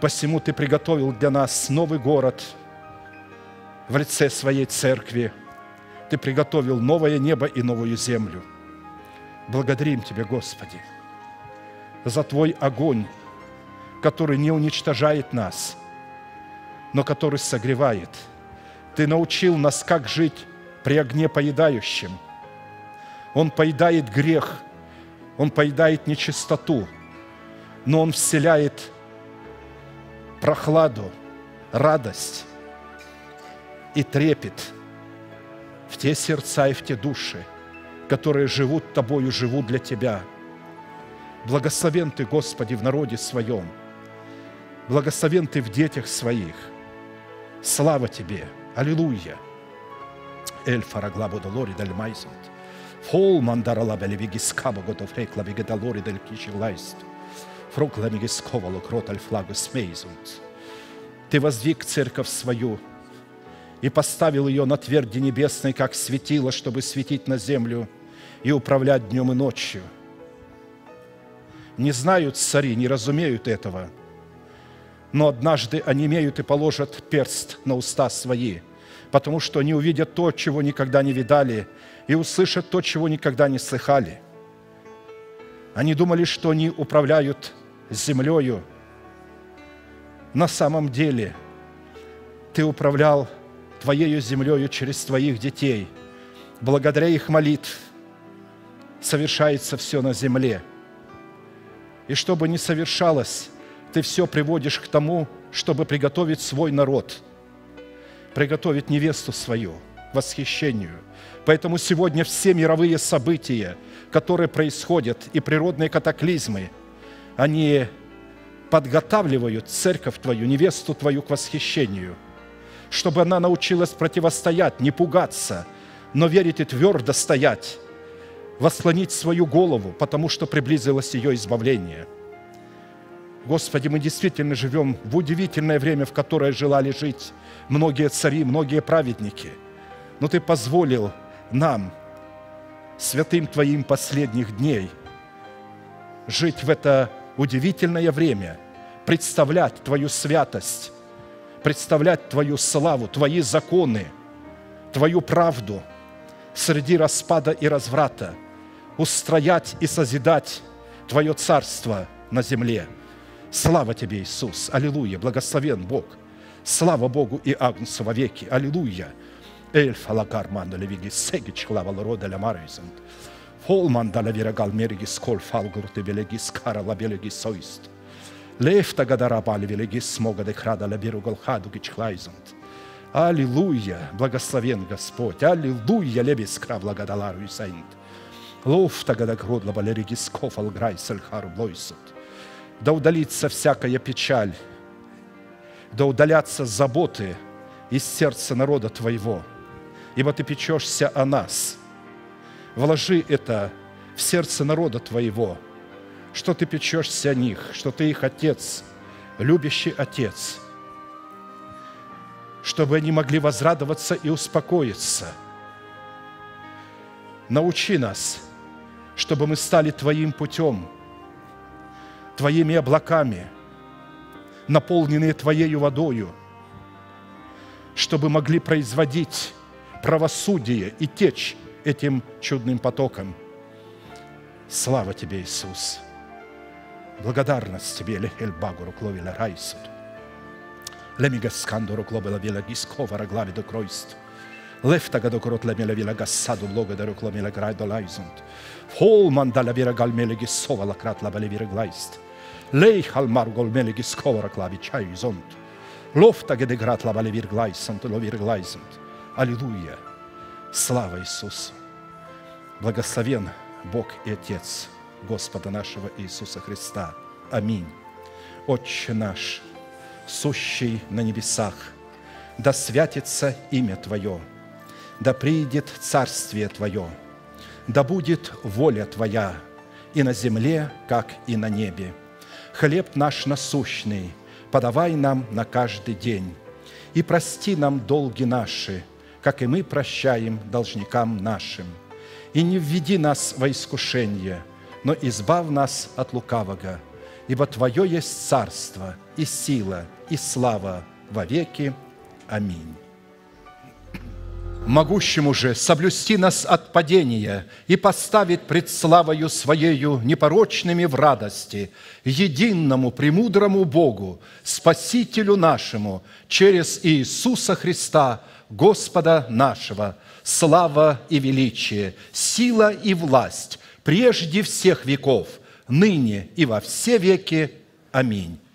посему Ты приготовил для нас новый город в лице Своей Церкви. Ты приготовил новое небо и новую землю. Благодарим Тебя, Господи, за Твой огонь, который не уничтожает нас, но который согревает. Ты научил нас, как жить при огне поедающем. Он поедает грех, он поедает нечистоту, но он вселяет прохладу, радость и трепет в те сердца и в те души, которые живут Тобою, живут для Тебя. Благословен Ты, Господи, в народе Своем. Благословен Ты в детях Своих. Слава Тебе! Аллилуйя! Эль фарагла бодолори даль майзунт. Фол мандарала белевиги скаба готов рекла бегедалори даль киши лайст. Фрокланигис ковалок рот альфлагус мейзунт. Ты воздвиг церковь свою и поставил ее на тверди небесной, как светило, чтобы светить на землю и управлять днем и ночью. Не знают цари, не разумеют этого, но однажды они имеют и положат перст на уста свои, потому что они увидят то, чего никогда не видали, и услышат то, чего никогда не слыхали – они думали, что они управляют с землею, на самом деле Ты управлял Твоею землею через Твоих детей. Благодаря их молитв совершается все на земле. И что бы ни совершалось, Ты все приводишь к тому, чтобы приготовить свой народ, приготовить невесту свою к восхищению. Поэтому сегодня все мировые события, которые происходят, и природные катаклизмы – они подготавливают церковь твою, невесту твою к восхищению, чтобы она научилась противостоять, не пугаться, но верить и твердо стоять, восклонить свою голову, потому что приблизилось ее избавление. Господи, мы действительно живем в удивительное время, в которое желали жить многие цари, многие праведники. Но Ты позволил нам, святым Твоим последних дней, жить в это удивительное время представлять Твою святость, представлять Твою славу, Твои законы, Твою правду среди распада и разврата, устроять и созидать Твое царство на земле. Слава Тебе, Иисус! Аллилуйя! Благословен Бог! Слава Богу и Агнцу во веки! Аллилуйя! Эльфа лагармана левиги сегич клава лорода лямарайзент holmandala viragal mergis kol falgurte velegis karala velegis soist. Лефта гадарабали велеги смога декрада лабиругал хаду гичхлайзунт. Аллилуйя, благословен Господь, аллилуйя, лебес кравла гадалару исаинт. Лофта гадагродла валериги скофал грай сальхару лойсут. Да удалится всякая печаль, да удалятся заботы из сердца народа Твоего, ибо Ты печешься о нас – Вложи это в сердце народа твоего, что ты печешься о них, что ты их отец, любящий отец, чтобы они могли возрадоваться и успокоиться. Научи нас, чтобы мы стали Твоим путем, Твоими облаками, наполненные Твоею водою, чтобы могли производить правосудие и течь этим чудным потоком. Слава Тебе, Иисус! Благодарность Тебе, Лехель Багуру, Кловила Райсуд. Лемигасканду руклобела вела дискова раглави до кройст. Лефтага до крот лемела вела гассаду блога до рукломела грай до лайзунд. Холманда ла вера гальмеле гиссова ла крат вера глайст. Лейхал маргол меле гискова раглави чай зонт. Лофтага де грат ла вера глайсант, ло вера глайсант. Аллилуйя! Слава Иисусу! Благословен Бог и Отец Господа нашего Иисуса Христа. Аминь. Отче наш, сущий на небесах, да святится имя Твое, да приидет Царствие Твое, да будет воля Твоя и на земле, как и на небе. Хлеб наш насущный подавай нам на каждый день, и прости нам долги наши – как и мы прощаем должникам нашим. И не введи нас во искушение, но избав нас от лукавого, ибо Твое есть царство и сила и слава во веки. Аминь. Могущему же соблюсти нас от падения и поставить пред славою Своею непорочными в радости, единому премудрому Богу, Спасителю нашему, через Иисуса Христа – Господа нашего, слава и величие, сила и власть прежде всех веков, ныне и во все веки. Аминь.